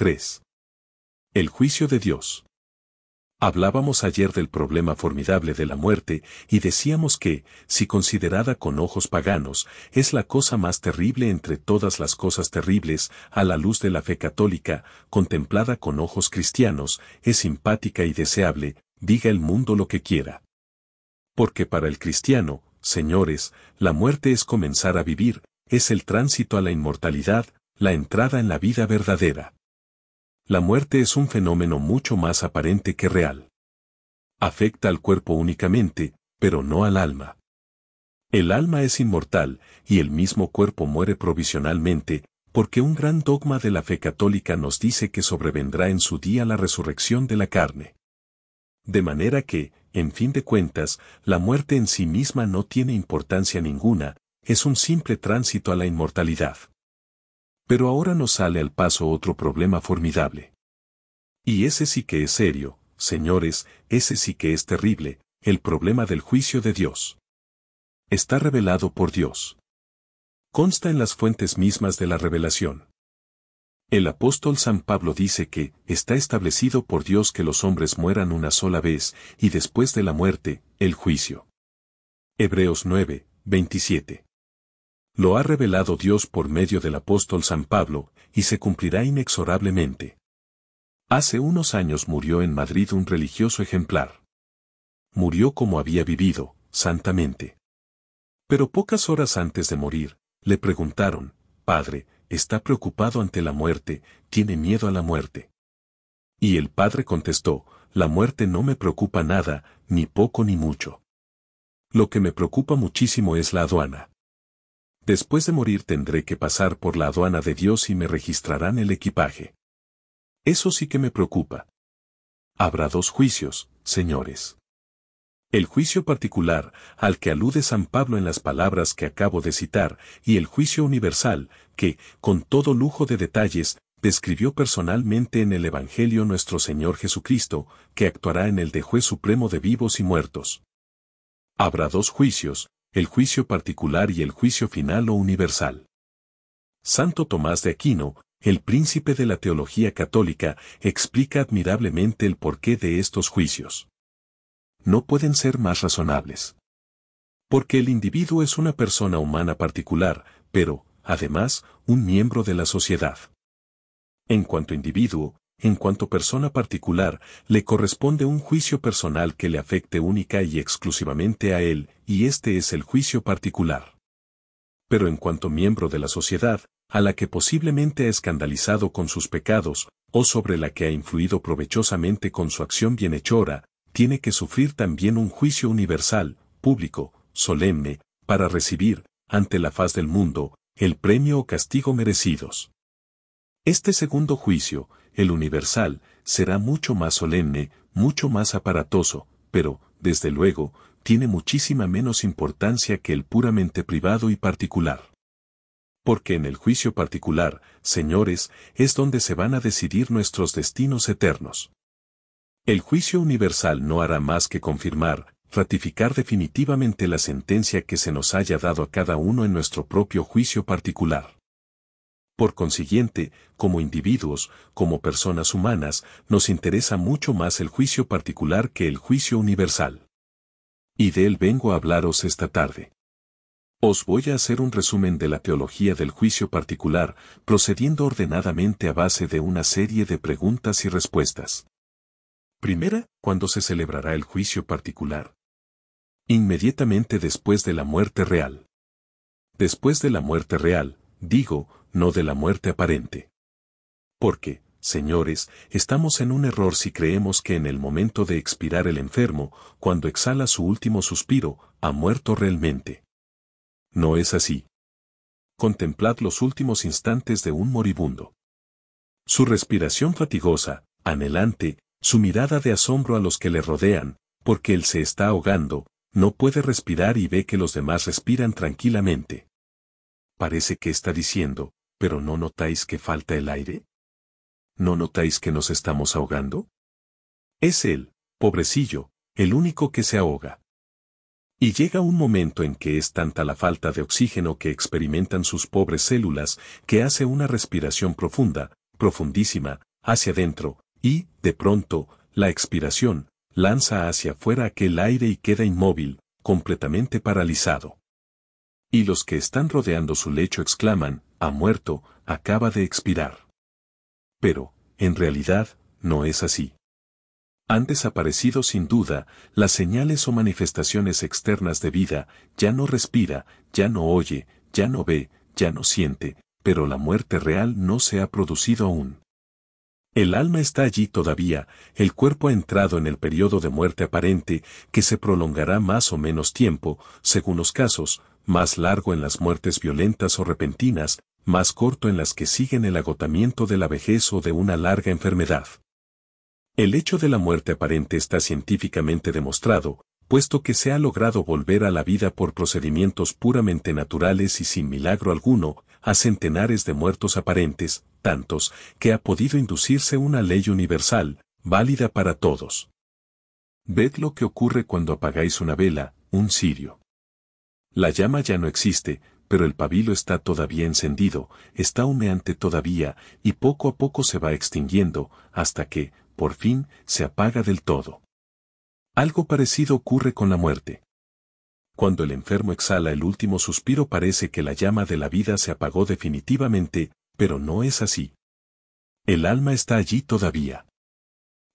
3. El juicio de Dios. Hablábamos ayer del problema formidable de la muerte y decíamos que, si considerada con ojos paganos, es la cosa más terrible entre todas las cosas terribles, a la luz de la fe católica, contemplada con ojos cristianos, es simpática y deseable, diga el mundo lo que quiera. Porque para el cristiano, señores, la muerte es comenzar a vivir, es el tránsito a la inmortalidad, la entrada en la vida verdadera la muerte es un fenómeno mucho más aparente que real. Afecta al cuerpo únicamente, pero no al alma. El alma es inmortal, y el mismo cuerpo muere provisionalmente, porque un gran dogma de la fe católica nos dice que sobrevendrá en su día la resurrección de la carne. De manera que, en fin de cuentas, la muerte en sí misma no tiene importancia ninguna, es un simple tránsito a la inmortalidad. Pero ahora nos sale al paso otro problema formidable. Y ese sí que es serio, señores, ese sí que es terrible, el problema del juicio de Dios. Está revelado por Dios. Consta en las fuentes mismas de la revelación. El apóstol San Pablo dice que, está establecido por Dios que los hombres mueran una sola vez, y después de la muerte, el juicio. Hebreos 9, 27. Lo ha revelado Dios por medio del apóstol San Pablo, y se cumplirá inexorablemente. Hace unos años murió en Madrid un religioso ejemplar. Murió como había vivido, santamente. Pero pocas horas antes de morir, le preguntaron, Padre, está preocupado ante la muerte, tiene miedo a la muerte. Y el padre contestó, la muerte no me preocupa nada, ni poco ni mucho. Lo que me preocupa muchísimo es la aduana. Después de morir tendré que pasar por la aduana de Dios y me registrarán el equipaje. Eso sí que me preocupa. Habrá dos juicios, señores. El juicio particular, al que alude San Pablo en las palabras que acabo de citar, y el juicio universal, que, con todo lujo de detalles, describió personalmente en el Evangelio nuestro Señor Jesucristo, que actuará en el de juez supremo de vivos y muertos. Habrá dos juicios, el juicio particular y el juicio final o universal. Santo Tomás de Aquino, el príncipe de la teología católica, explica admirablemente el porqué de estos juicios. No pueden ser más razonables. Porque el individuo es una persona humana particular, pero, además, un miembro de la sociedad. En cuanto individuo, en cuanto persona particular, le corresponde un juicio personal que le afecte única y exclusivamente a él, y este es el juicio particular. Pero en cuanto miembro de la sociedad, a la que posiblemente ha escandalizado con sus pecados, o sobre la que ha influido provechosamente con su acción bienhechora, tiene que sufrir también un juicio universal, público, solemne, para recibir, ante la faz del mundo, el premio o castigo merecidos. Este segundo juicio, el universal, será mucho más solemne, mucho más aparatoso, pero, desde luego, tiene muchísima menos importancia que el puramente privado y particular. Porque en el juicio particular, señores, es donde se van a decidir nuestros destinos eternos. El juicio universal no hará más que confirmar, ratificar definitivamente la sentencia que se nos haya dado a cada uno en nuestro propio juicio particular. Por consiguiente, como individuos, como personas humanas, nos interesa mucho más el juicio particular que el juicio universal. Y de él vengo a hablaros esta tarde. Os voy a hacer un resumen de la teología del juicio particular, procediendo ordenadamente a base de una serie de preguntas y respuestas. Primera, ¿cuándo se celebrará el juicio particular? Inmediatamente después de la muerte real. Después de la muerte real, digo, no de la muerte aparente. Porque, señores, estamos en un error si creemos que en el momento de expirar el enfermo, cuando exhala su último suspiro, ha muerto realmente. No es así. Contemplad los últimos instantes de un moribundo. Su respiración fatigosa, anhelante, su mirada de asombro a los que le rodean, porque él se está ahogando, no puede respirar y ve que los demás respiran tranquilamente. Parece que está diciendo, ¿Pero no notáis que falta el aire? ¿No notáis que nos estamos ahogando? Es él, pobrecillo, el único que se ahoga. Y llega un momento en que es tanta la falta de oxígeno que experimentan sus pobres células que hace una respiración profunda, profundísima, hacia adentro, y, de pronto, la expiración, lanza hacia afuera aquel aire y queda inmóvil, completamente paralizado. Y los que están rodeando su lecho exclaman, ha muerto, acaba de expirar. Pero, en realidad, no es así. Han desaparecido sin duda las señales o manifestaciones externas de vida, ya no respira, ya no oye, ya no ve, ya no siente, pero la muerte real no se ha producido aún. El alma está allí todavía, el cuerpo ha entrado en el periodo de muerte aparente, que se prolongará más o menos tiempo, según los casos, más largo en las muertes violentas o repentinas, más corto en las que siguen el agotamiento de la vejez o de una larga enfermedad. El hecho de la muerte aparente está científicamente demostrado, puesto que se ha logrado volver a la vida por procedimientos puramente naturales y sin milagro alguno, a centenares de muertos aparentes, tantos, que ha podido inducirse una ley universal, válida para todos. Ved lo que ocurre cuando apagáis una vela, un cirio. La llama ya no existe, pero el pabilo está todavía encendido, está humeante todavía, y poco a poco se va extinguiendo, hasta que, por fin, se apaga del todo. Algo parecido ocurre con la muerte. Cuando el enfermo exhala el último suspiro parece que la llama de la vida se apagó definitivamente, pero no es así. El alma está allí todavía.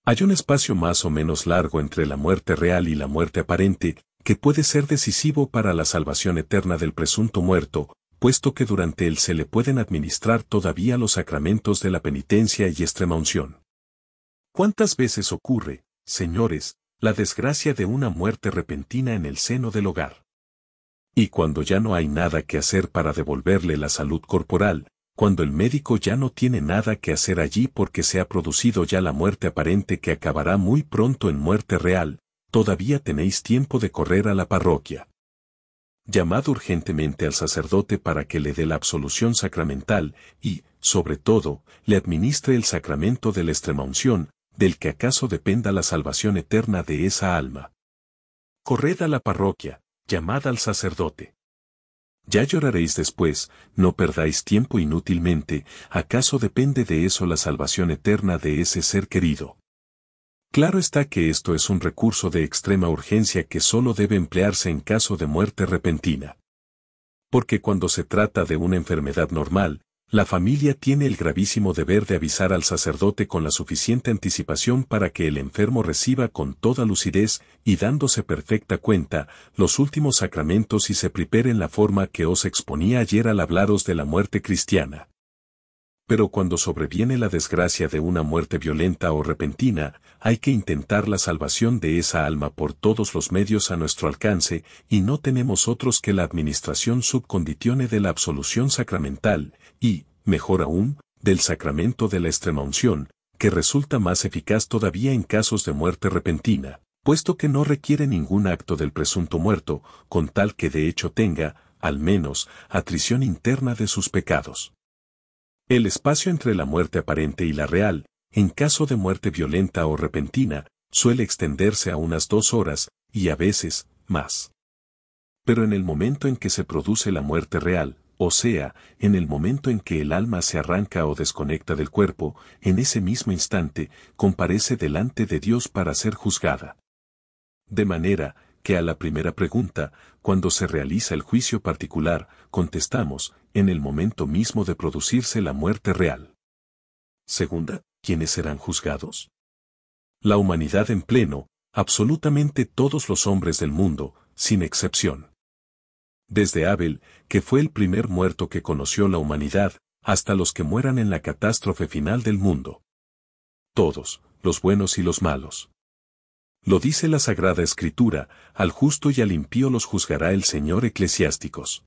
Hay un espacio más o menos largo entre la muerte real y la muerte aparente, que puede ser decisivo para la salvación eterna del presunto muerto, puesto que durante él se le pueden administrar todavía los sacramentos de la penitencia y extrema unción. ¿Cuántas veces ocurre, señores, la desgracia de una muerte repentina en el seno del hogar? Y cuando ya no hay nada que hacer para devolverle la salud corporal, cuando el médico ya no tiene nada que hacer allí porque se ha producido ya la muerte aparente que acabará muy pronto en muerte real, Todavía tenéis tiempo de correr a la parroquia. Llamad urgentemente al sacerdote para que le dé la absolución sacramental y, sobre todo, le administre el sacramento de la unción, del que acaso dependa la salvación eterna de esa alma. Corred a la parroquia, llamad al sacerdote. Ya lloraréis después, no perdáis tiempo inútilmente, acaso depende de eso la salvación eterna de ese ser querido. Claro está que esto es un recurso de extrema urgencia que solo debe emplearse en caso de muerte repentina. Porque cuando se trata de una enfermedad normal, la familia tiene el gravísimo deber de avisar al sacerdote con la suficiente anticipación para que el enfermo reciba con toda lucidez y dándose perfecta cuenta los últimos sacramentos y se prepare en la forma que os exponía ayer al hablaros de la muerte cristiana pero cuando sobreviene la desgracia de una muerte violenta o repentina, hay que intentar la salvación de esa alma por todos los medios a nuestro alcance, y no tenemos otros que la administración subconditione de la absolución sacramental, y, mejor aún, del sacramento de la unción, que resulta más eficaz todavía en casos de muerte repentina, puesto que no requiere ningún acto del presunto muerto, con tal que de hecho tenga, al menos, atrición interna de sus pecados. El espacio entre la muerte aparente y la real, en caso de muerte violenta o repentina, suele extenderse a unas dos horas, y a veces, más. Pero en el momento en que se produce la muerte real, o sea, en el momento en que el alma se arranca o desconecta del cuerpo, en ese mismo instante, comparece delante de Dios para ser juzgada. De manera, que a la primera pregunta, cuando se realiza el juicio particular, contestamos, en el momento mismo de producirse la muerte real. Segunda, ¿quiénes serán juzgados? La humanidad en pleno, absolutamente todos los hombres del mundo, sin excepción. Desde Abel, que fue el primer muerto que conoció la humanidad, hasta los que mueran en la catástrofe final del mundo. Todos, los buenos y los malos. Lo dice la Sagrada Escritura, al justo y al impío los juzgará el Señor eclesiásticos.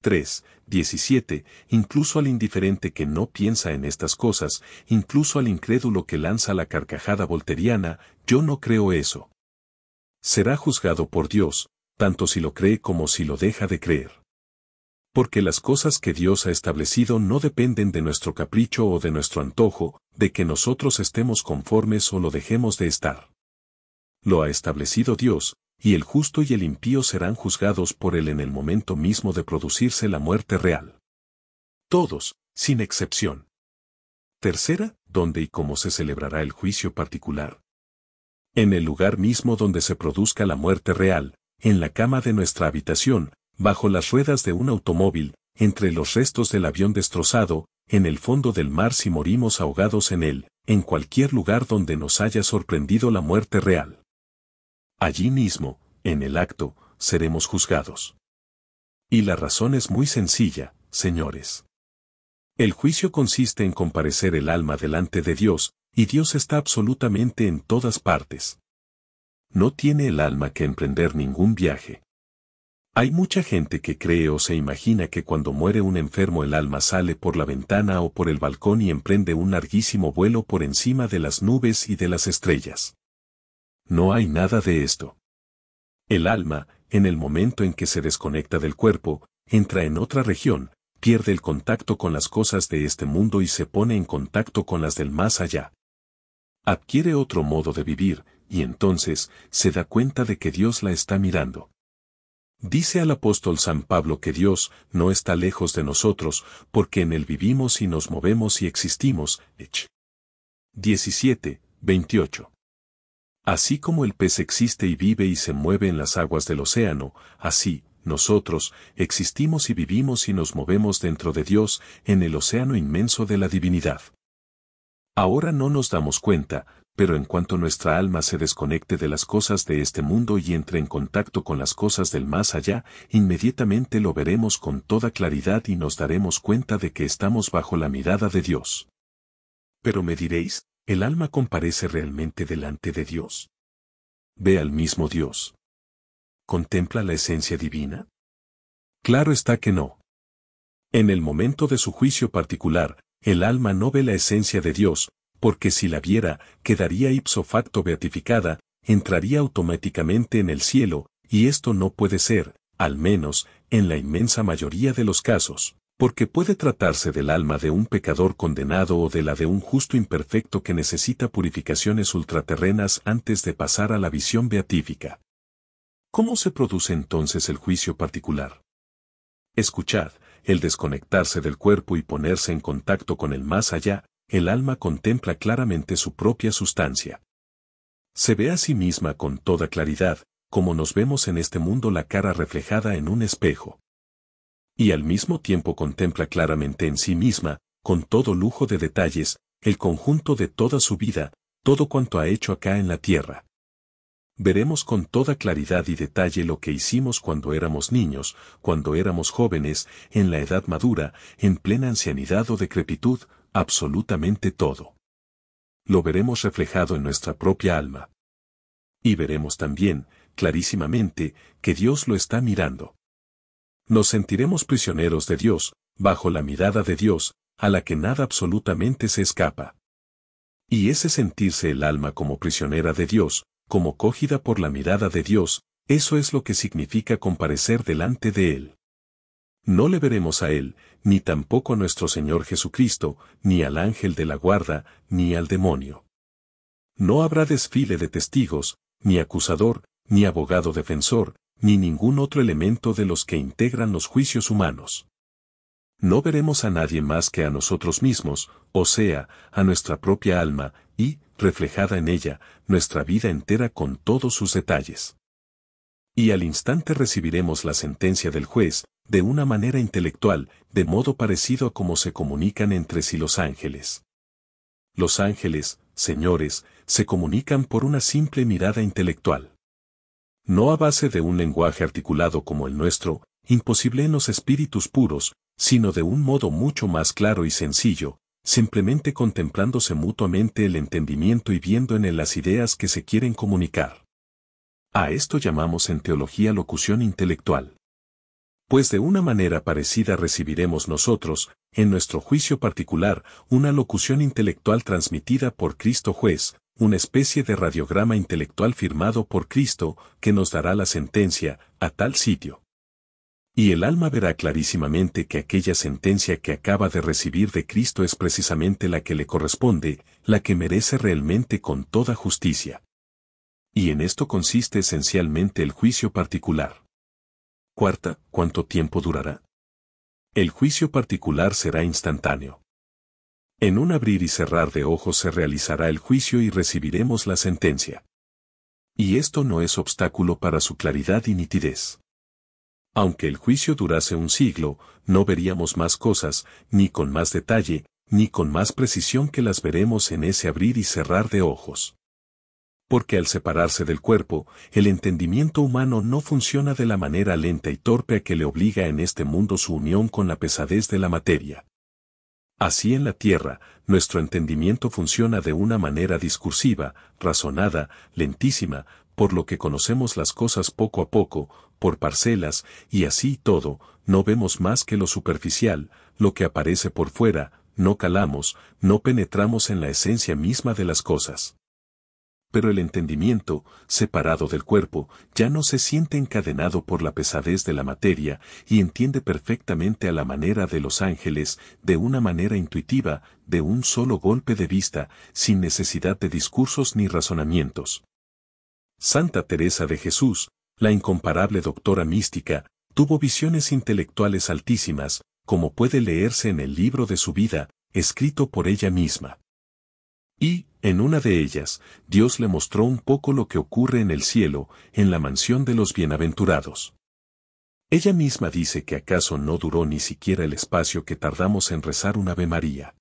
3, 17, incluso al indiferente que no piensa en estas cosas, incluso al incrédulo que lanza la carcajada volteriana, yo no creo eso. Será juzgado por Dios, tanto si lo cree como si lo deja de creer. Porque las cosas que Dios ha establecido no dependen de nuestro capricho o de nuestro antojo, de que nosotros estemos conformes o lo dejemos de estar. Lo ha establecido Dios, y el justo y el impío serán juzgados por él en el momento mismo de producirse la muerte real. Todos, sin excepción. Tercera, ¿dónde y cómo se celebrará el juicio particular. En el lugar mismo donde se produzca la muerte real, en la cama de nuestra habitación, bajo las ruedas de un automóvil, entre los restos del avión destrozado, en el fondo del mar si morimos ahogados en él, en cualquier lugar donde nos haya sorprendido la muerte real. Allí mismo, en el acto, seremos juzgados. Y la razón es muy sencilla, señores. El juicio consiste en comparecer el alma delante de Dios, y Dios está absolutamente en todas partes. No tiene el alma que emprender ningún viaje. Hay mucha gente que cree o se imagina que cuando muere un enfermo el alma sale por la ventana o por el balcón y emprende un larguísimo vuelo por encima de las nubes y de las estrellas no hay nada de esto. El alma, en el momento en que se desconecta del cuerpo, entra en otra región, pierde el contacto con las cosas de este mundo y se pone en contacto con las del más allá. Adquiere otro modo de vivir, y entonces se da cuenta de que Dios la está mirando. Dice al apóstol San Pablo que Dios no está lejos de nosotros, porque en Él vivimos y nos movemos y existimos. 17, 28. Así como el pez existe y vive y se mueve en las aguas del océano, así, nosotros, existimos y vivimos y nos movemos dentro de Dios, en el océano inmenso de la divinidad. Ahora no nos damos cuenta, pero en cuanto nuestra alma se desconecte de las cosas de este mundo y entre en contacto con las cosas del más allá, inmediatamente lo veremos con toda claridad y nos daremos cuenta de que estamos bajo la mirada de Dios. Pero me diréis, el alma comparece realmente delante de Dios. Ve al mismo Dios. ¿Contempla la esencia divina? Claro está que no. En el momento de su juicio particular, el alma no ve la esencia de Dios, porque si la viera, quedaría ipso facto beatificada, entraría automáticamente en el cielo, y esto no puede ser, al menos, en la inmensa mayoría de los casos porque puede tratarse del alma de un pecador condenado o de la de un justo imperfecto que necesita purificaciones ultraterrenas antes de pasar a la visión beatífica. ¿Cómo se produce entonces el juicio particular? Escuchad, el desconectarse del cuerpo y ponerse en contacto con el más allá, el alma contempla claramente su propia sustancia. Se ve a sí misma con toda claridad, como nos vemos en este mundo la cara reflejada en un espejo y al mismo tiempo contempla claramente en sí misma, con todo lujo de detalles, el conjunto de toda su vida, todo cuanto ha hecho acá en la tierra. Veremos con toda claridad y detalle lo que hicimos cuando éramos niños, cuando éramos jóvenes, en la edad madura, en plena ancianidad o decrepitud, absolutamente todo. Lo veremos reflejado en nuestra propia alma. Y veremos también, clarísimamente, que Dios lo está mirando nos sentiremos prisioneros de Dios, bajo la mirada de Dios, a la que nada absolutamente se escapa. Y ese sentirse el alma como prisionera de Dios, como cogida por la mirada de Dios, eso es lo que significa comparecer delante de Él. No le veremos a Él, ni tampoco a nuestro Señor Jesucristo, ni al ángel de la guarda, ni al demonio. No habrá desfile de testigos, ni acusador, ni abogado defensor, ni ningún otro elemento de los que integran los juicios humanos. No veremos a nadie más que a nosotros mismos, o sea, a nuestra propia alma, y, reflejada en ella, nuestra vida entera con todos sus detalles. Y al instante recibiremos la sentencia del juez, de una manera intelectual, de modo parecido a como se comunican entre sí los ángeles. Los ángeles, señores, se comunican por una simple mirada intelectual no a base de un lenguaje articulado como el nuestro, imposible en los espíritus puros, sino de un modo mucho más claro y sencillo, simplemente contemplándose mutuamente el entendimiento y viendo en él las ideas que se quieren comunicar. A esto llamamos en teología locución intelectual. Pues de una manera parecida recibiremos nosotros, en nuestro juicio particular, una locución intelectual transmitida por Cristo juez, una especie de radiograma intelectual firmado por Cristo que nos dará la sentencia a tal sitio. Y el alma verá clarísimamente que aquella sentencia que acaba de recibir de Cristo es precisamente la que le corresponde, la que merece realmente con toda justicia. Y en esto consiste esencialmente el juicio particular. Cuarta, ¿cuánto tiempo durará? El juicio particular será instantáneo. En un abrir y cerrar de ojos se realizará el juicio y recibiremos la sentencia. Y esto no es obstáculo para su claridad y nitidez. Aunque el juicio durase un siglo, no veríamos más cosas, ni con más detalle, ni con más precisión que las veremos en ese abrir y cerrar de ojos. Porque al separarse del cuerpo, el entendimiento humano no funciona de la manera lenta y torpe que le obliga en este mundo su unión con la pesadez de la materia. Así en la tierra, nuestro entendimiento funciona de una manera discursiva, razonada, lentísima, por lo que conocemos las cosas poco a poco, por parcelas, y así todo, no vemos más que lo superficial, lo que aparece por fuera, no calamos, no penetramos en la esencia misma de las cosas pero el entendimiento, separado del cuerpo, ya no se siente encadenado por la pesadez de la materia y entiende perfectamente a la manera de los ángeles, de una manera intuitiva, de un solo golpe de vista, sin necesidad de discursos ni razonamientos. Santa Teresa de Jesús, la incomparable doctora mística, tuvo visiones intelectuales altísimas, como puede leerse en el libro de su vida, escrito por ella misma. Y, en una de ellas, Dios le mostró un poco lo que ocurre en el cielo, en la mansión de los bienaventurados. Ella misma dice que acaso no duró ni siquiera el espacio que tardamos en rezar un Ave María.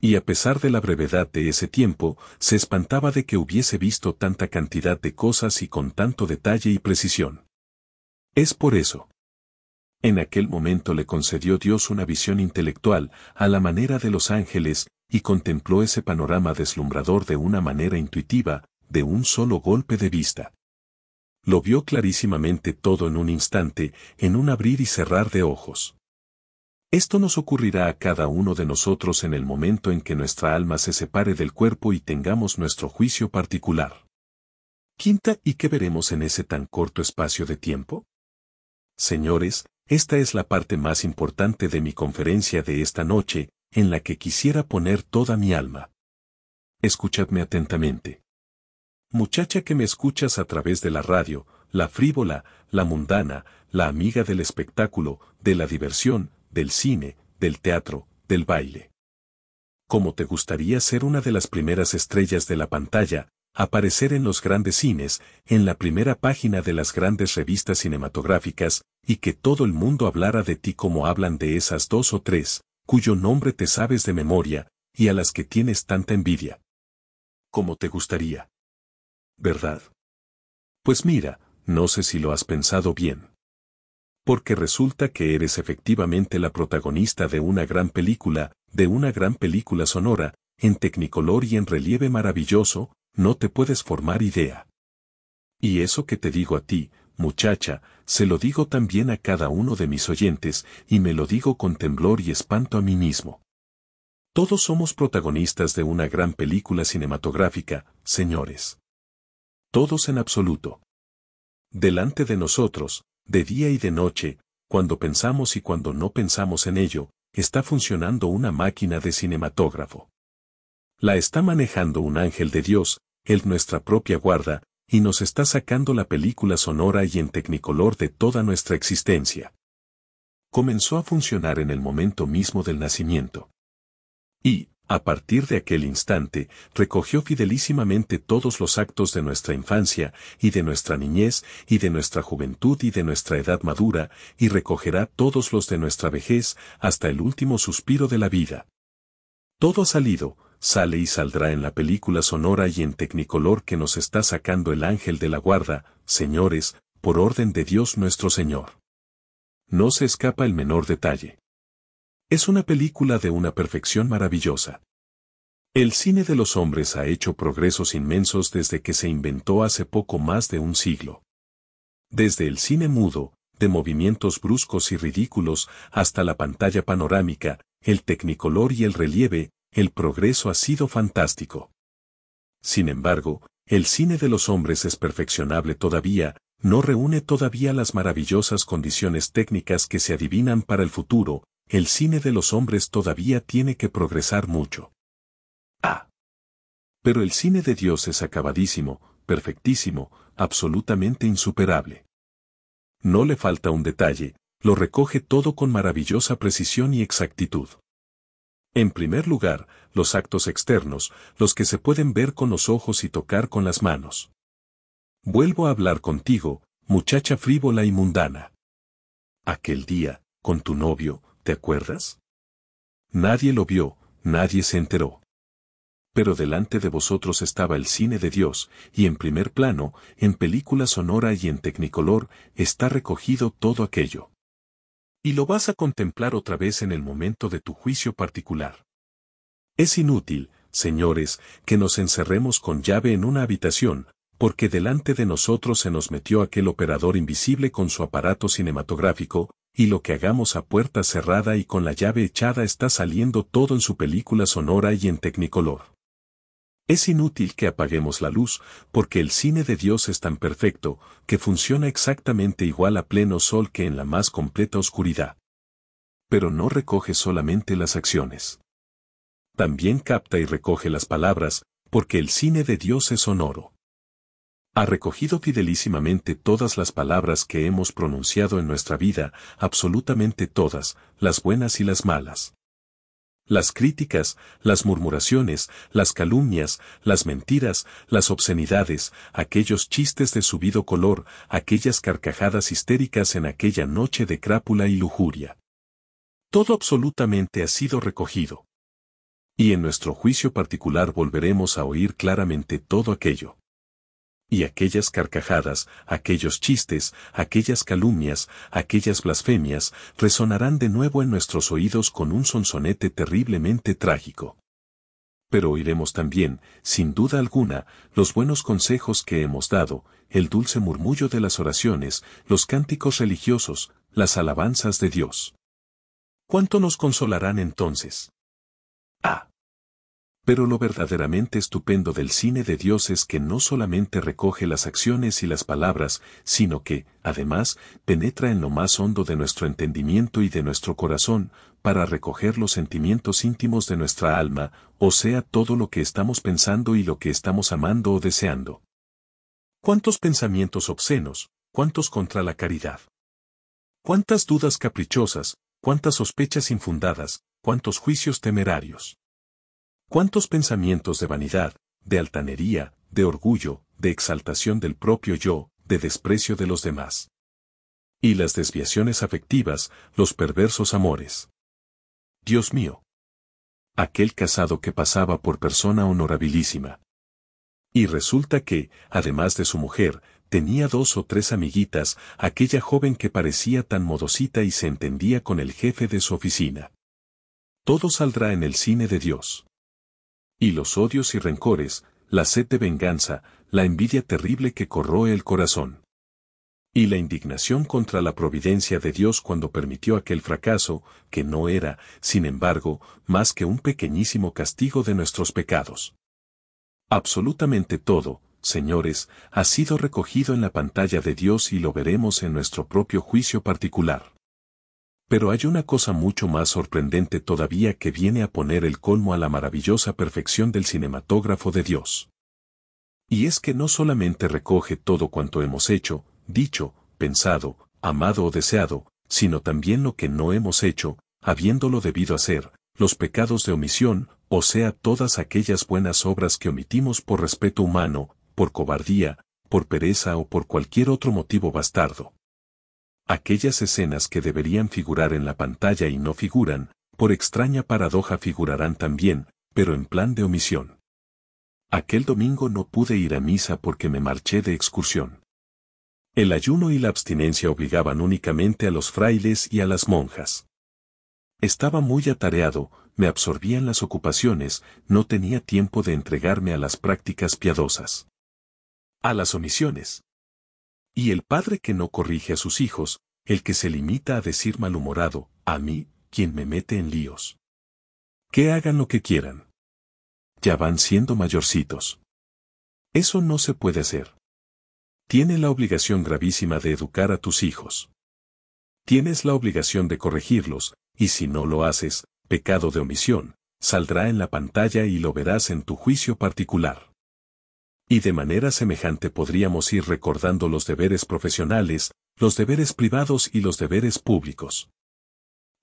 Y a pesar de la brevedad de ese tiempo, se espantaba de que hubiese visto tanta cantidad de cosas y con tanto detalle y precisión. Es por eso. En aquel momento le concedió Dios una visión intelectual, a la manera de los ángeles, y contempló ese panorama deslumbrador de una manera intuitiva, de un solo golpe de vista. Lo vio clarísimamente todo en un instante, en un abrir y cerrar de ojos. Esto nos ocurrirá a cada uno de nosotros en el momento en que nuestra alma se separe del cuerpo y tengamos nuestro juicio particular. Quinta, ¿y qué veremos en ese tan corto espacio de tiempo? Señores, esta es la parte más importante de mi conferencia de esta noche, en la que quisiera poner toda mi alma. Escuchadme atentamente. Muchacha que me escuchas a través de la radio, la frívola, la mundana, la amiga del espectáculo, de la diversión, del cine, del teatro, del baile. Como te gustaría ser una de las primeras estrellas de la pantalla, aparecer en los grandes cines, en la primera página de las grandes revistas cinematográficas, y que todo el mundo hablara de ti como hablan de esas dos o tres, cuyo nombre te sabes de memoria, y a las que tienes tanta envidia. Como te gustaría. ¿Verdad? Pues mira, no sé si lo has pensado bien. Porque resulta que eres efectivamente la protagonista de una gran película, de una gran película sonora, en tecnicolor y en relieve maravilloso, no te puedes formar idea. Y eso que te digo a ti, muchacha, se lo digo también a cada uno de mis oyentes y me lo digo con temblor y espanto a mí mismo. Todos somos protagonistas de una gran película cinematográfica, señores. Todos en absoluto. Delante de nosotros, de día y de noche, cuando pensamos y cuando no pensamos en ello, está funcionando una máquina de cinematógrafo. La está manejando un ángel de Dios, el nuestra propia guarda, y nos está sacando la película sonora y en tecnicolor de toda nuestra existencia. Comenzó a funcionar en el momento mismo del nacimiento. Y, a partir de aquel instante, recogió fidelísimamente todos los actos de nuestra infancia, y de nuestra niñez, y de nuestra juventud y de nuestra edad madura, y recogerá todos los de nuestra vejez, hasta el último suspiro de la vida. Todo ha salido, sale y saldrá en la película sonora y en Tecnicolor que nos está sacando el ángel de la guarda, señores, por orden de Dios nuestro Señor. No se escapa el menor detalle. Es una película de una perfección maravillosa. El cine de los hombres ha hecho progresos inmensos desde que se inventó hace poco más de un siglo. Desde el cine mudo, de movimientos bruscos y ridículos, hasta la pantalla panorámica, el tecnicolor y el relieve, el progreso ha sido fantástico. Sin embargo, el cine de los hombres es perfeccionable todavía, no reúne todavía las maravillosas condiciones técnicas que se adivinan para el futuro, el cine de los hombres todavía tiene que progresar mucho. Ah. Pero el cine de Dios es acabadísimo, perfectísimo, absolutamente insuperable. No le falta un detalle, lo recoge todo con maravillosa precisión y exactitud. En primer lugar, los actos externos, los que se pueden ver con los ojos y tocar con las manos. Vuelvo a hablar contigo, muchacha frívola y mundana. Aquel día, con tu novio, ¿te acuerdas? Nadie lo vio, nadie se enteró. Pero delante de vosotros estaba el cine de Dios, y en primer plano, en película sonora y en tecnicolor, está recogido todo aquello. Y lo vas a contemplar otra vez en el momento de tu juicio particular. Es inútil, señores, que nos encerremos con llave en una habitación, porque delante de nosotros se nos metió aquel operador invisible con su aparato cinematográfico, y lo que hagamos a puerta cerrada y con la llave echada está saliendo todo en su película sonora y en tecnicolor. Es inútil que apaguemos la luz, porque el cine de Dios es tan perfecto, que funciona exactamente igual a pleno sol que en la más completa oscuridad. Pero no recoge solamente las acciones. También capta y recoge las palabras, porque el cine de Dios es sonoro. Ha recogido fidelísimamente todas las palabras que hemos pronunciado en nuestra vida, absolutamente todas, las buenas y las malas. Las críticas, las murmuraciones, las calumnias, las mentiras, las obscenidades, aquellos chistes de subido color, aquellas carcajadas histéricas en aquella noche de crápula y lujuria. Todo absolutamente ha sido recogido. Y en nuestro juicio particular volveremos a oír claramente todo aquello y aquellas carcajadas, aquellos chistes, aquellas calumnias, aquellas blasfemias, resonarán de nuevo en nuestros oídos con un sonsonete terriblemente trágico. Pero oiremos también, sin duda alguna, los buenos consejos que hemos dado, el dulce murmullo de las oraciones, los cánticos religiosos, las alabanzas de Dios. ¿Cuánto nos consolarán entonces? Pero lo verdaderamente estupendo del cine de Dios es que no solamente recoge las acciones y las palabras, sino que, además, penetra en lo más hondo de nuestro entendimiento y de nuestro corazón, para recoger los sentimientos íntimos de nuestra alma, o sea, todo lo que estamos pensando y lo que estamos amando o deseando. ¿Cuántos pensamientos obscenos? ¿Cuántos contra la caridad? ¿Cuántas dudas caprichosas? ¿Cuántas sospechas infundadas? ¿Cuántos juicios temerarios? ¿Cuántos pensamientos de vanidad, de altanería, de orgullo, de exaltación del propio yo, de desprecio de los demás? Y las desviaciones afectivas, los perversos amores. Dios mío. Aquel casado que pasaba por persona honorabilísima. Y resulta que, además de su mujer, tenía dos o tres amiguitas, aquella joven que parecía tan modosita y se entendía con el jefe de su oficina. Todo saldrá en el cine de Dios. Y los odios y rencores, la sed de venganza, la envidia terrible que corroe el corazón. Y la indignación contra la providencia de Dios cuando permitió aquel fracaso, que no era, sin embargo, más que un pequeñísimo castigo de nuestros pecados. Absolutamente todo, señores, ha sido recogido en la pantalla de Dios y lo veremos en nuestro propio juicio particular. Pero hay una cosa mucho más sorprendente todavía que viene a poner el colmo a la maravillosa perfección del cinematógrafo de Dios. Y es que no solamente recoge todo cuanto hemos hecho, dicho, pensado, amado o deseado, sino también lo que no hemos hecho, habiéndolo debido hacer, los pecados de omisión, o sea, todas aquellas buenas obras que omitimos por respeto humano, por cobardía, por pereza o por cualquier otro motivo bastardo aquellas escenas que deberían figurar en la pantalla y no figuran, por extraña paradoja figurarán también, pero en plan de omisión. Aquel domingo no pude ir a misa porque me marché de excursión. El ayuno y la abstinencia obligaban únicamente a los frailes y a las monjas. Estaba muy atareado, me absorbían las ocupaciones, no tenía tiempo de entregarme a las prácticas piadosas. A las omisiones. Y el padre que no corrige a sus hijos, el que se limita a decir malhumorado, a mí, quien me mete en líos. Que hagan lo que quieran. Ya van siendo mayorcitos. Eso no se puede hacer. Tiene la obligación gravísima de educar a tus hijos. Tienes la obligación de corregirlos, y si no lo haces, pecado de omisión, saldrá en la pantalla y lo verás en tu juicio particular. Y de manera semejante podríamos ir recordando los deberes profesionales, los deberes privados y los deberes públicos.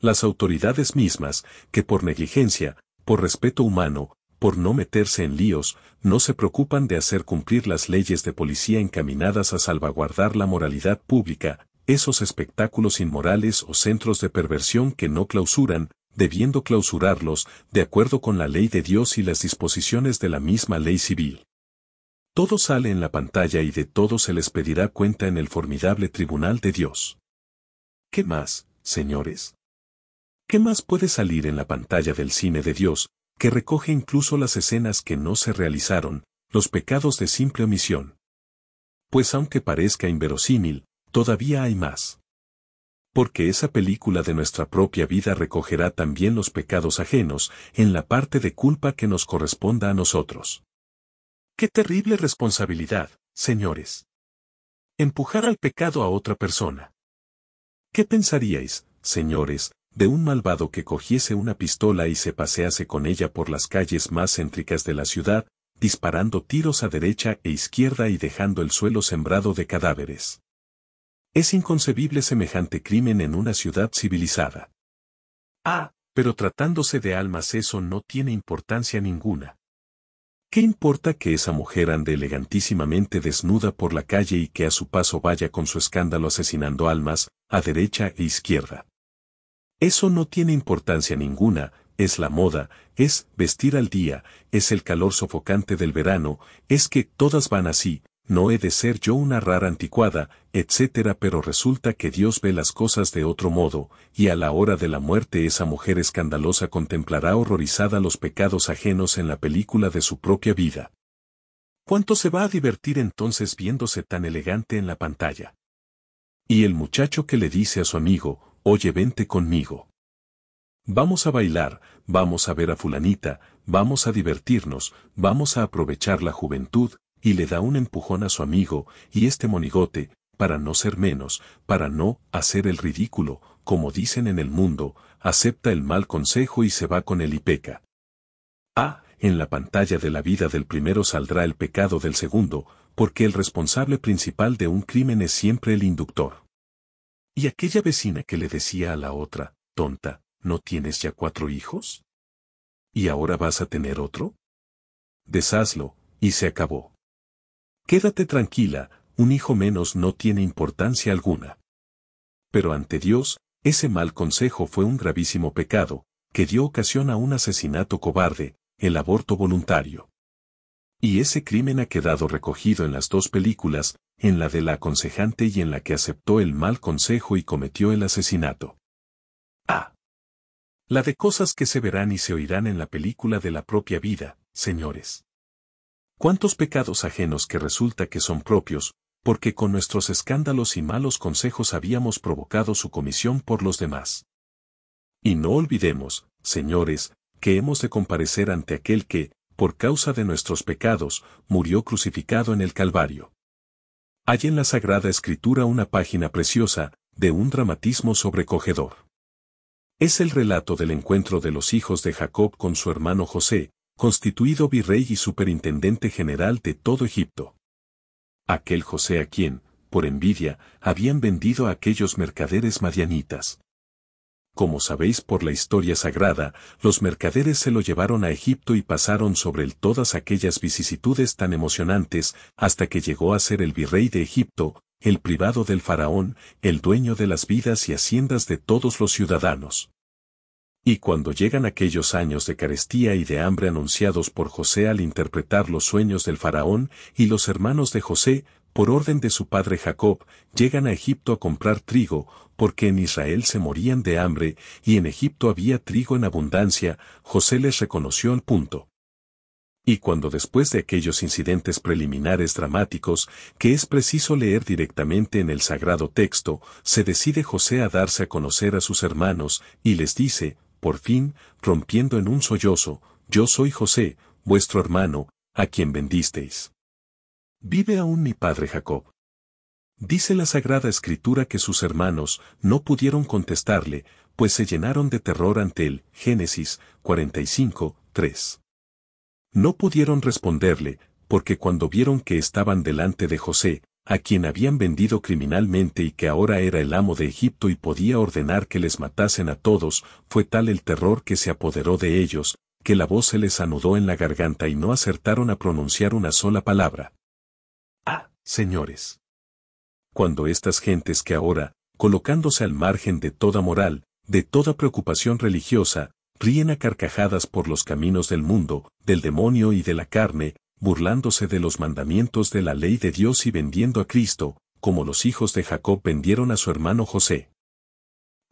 Las autoridades mismas, que por negligencia, por respeto humano, por no meterse en líos, no se preocupan de hacer cumplir las leyes de policía encaminadas a salvaguardar la moralidad pública, esos espectáculos inmorales o centros de perversión que no clausuran, debiendo clausurarlos, de acuerdo con la ley de Dios y las disposiciones de la misma ley civil. Todo sale en la pantalla y de todo se les pedirá cuenta en el formidable tribunal de Dios. ¿Qué más, señores? ¿Qué más puede salir en la pantalla del cine de Dios, que recoge incluso las escenas que no se realizaron, los pecados de simple omisión? Pues aunque parezca inverosímil, todavía hay más. Porque esa película de nuestra propia vida recogerá también los pecados ajenos en la parte de culpa que nos corresponda a nosotros. Qué terrible responsabilidad, señores. Empujar al pecado a otra persona. ¿Qué pensaríais, señores, de un malvado que cogiese una pistola y se pasease con ella por las calles más céntricas de la ciudad, disparando tiros a derecha e izquierda y dejando el suelo sembrado de cadáveres? Es inconcebible semejante crimen en una ciudad civilizada. Ah, pero tratándose de almas eso no tiene importancia ninguna. ¿Qué importa que esa mujer ande elegantísimamente desnuda por la calle y que a su paso vaya con su escándalo asesinando almas, a derecha e izquierda? Eso no tiene importancia ninguna, es la moda, es vestir al día, es el calor sofocante del verano, es que todas van así, no he de ser yo una rara anticuada, etc. Pero resulta que Dios ve las cosas de otro modo, y a la hora de la muerte esa mujer escandalosa contemplará horrorizada los pecados ajenos en la película de su propia vida. ¿Cuánto se va a divertir entonces viéndose tan elegante en la pantalla? Y el muchacho que le dice a su amigo, oye vente conmigo. Vamos a bailar, vamos a ver a fulanita, vamos a divertirnos, vamos a aprovechar la juventud, y le da un empujón a su amigo, y este monigote, para no ser menos, para no hacer el ridículo, como dicen en el mundo, acepta el mal consejo y se va con el peca. Ah, en la pantalla de la vida del primero saldrá el pecado del segundo, porque el responsable principal de un crimen es siempre el inductor. ¿Y aquella vecina que le decía a la otra, tonta, ¿no tienes ya cuatro hijos? ¿Y ahora vas a tener otro? Deshazlo, y se acabó. Quédate tranquila, un hijo menos no tiene importancia alguna. Pero ante Dios, ese mal consejo fue un gravísimo pecado, que dio ocasión a un asesinato cobarde, el aborto voluntario. Y ese crimen ha quedado recogido en las dos películas, en la de la aconsejante y en la que aceptó el mal consejo y cometió el asesinato. Ah. La de cosas que se verán y se oirán en la película de la propia vida, señores. ¿Cuántos pecados ajenos que resulta que son propios, porque con nuestros escándalos y malos consejos habíamos provocado su comisión por los demás? Y no olvidemos, señores, que hemos de comparecer ante aquel que, por causa de nuestros pecados, murió crucificado en el Calvario. Hay en la Sagrada Escritura una página preciosa, de un dramatismo sobrecogedor. Es el relato del encuentro de los hijos de Jacob con su hermano José, constituido virrey y superintendente general de todo Egipto. Aquel José a quien, por envidia, habían vendido a aquellos mercaderes madianitas. Como sabéis por la historia sagrada, los mercaderes se lo llevaron a Egipto y pasaron sobre él todas aquellas vicisitudes tan emocionantes hasta que llegó a ser el virrey de Egipto, el privado del faraón, el dueño de las vidas y haciendas de todos los ciudadanos. Y cuando llegan aquellos años de carestía y de hambre anunciados por José al interpretar los sueños del faraón, y los hermanos de José, por orden de su padre Jacob, llegan a Egipto a comprar trigo, porque en Israel se morían de hambre, y en Egipto había trigo en abundancia, José les reconoció al punto. Y cuando después de aquellos incidentes preliminares dramáticos, que es preciso leer directamente en el sagrado texto, se decide José a darse a conocer a sus hermanos, y les dice, por fin, rompiendo en un sollozo, yo soy José, vuestro hermano, a quien vendisteis. Vive aún mi padre Jacob. Dice la Sagrada Escritura que sus hermanos no pudieron contestarle, pues se llenaron de terror ante él. Génesis 45, 3. No pudieron responderle, porque cuando vieron que estaban delante de José, a quien habían vendido criminalmente y que ahora era el amo de Egipto y podía ordenar que les matasen a todos, fue tal el terror que se apoderó de ellos, que la voz se les anudó en la garganta y no acertaron a pronunciar una sola palabra. Ah, señores. Cuando estas gentes que ahora, colocándose al margen de toda moral, de toda preocupación religiosa, ríen a carcajadas por los caminos del mundo, del demonio y de la carne, burlándose de los mandamientos de la ley de Dios y vendiendo a Cristo, como los hijos de Jacob vendieron a su hermano José.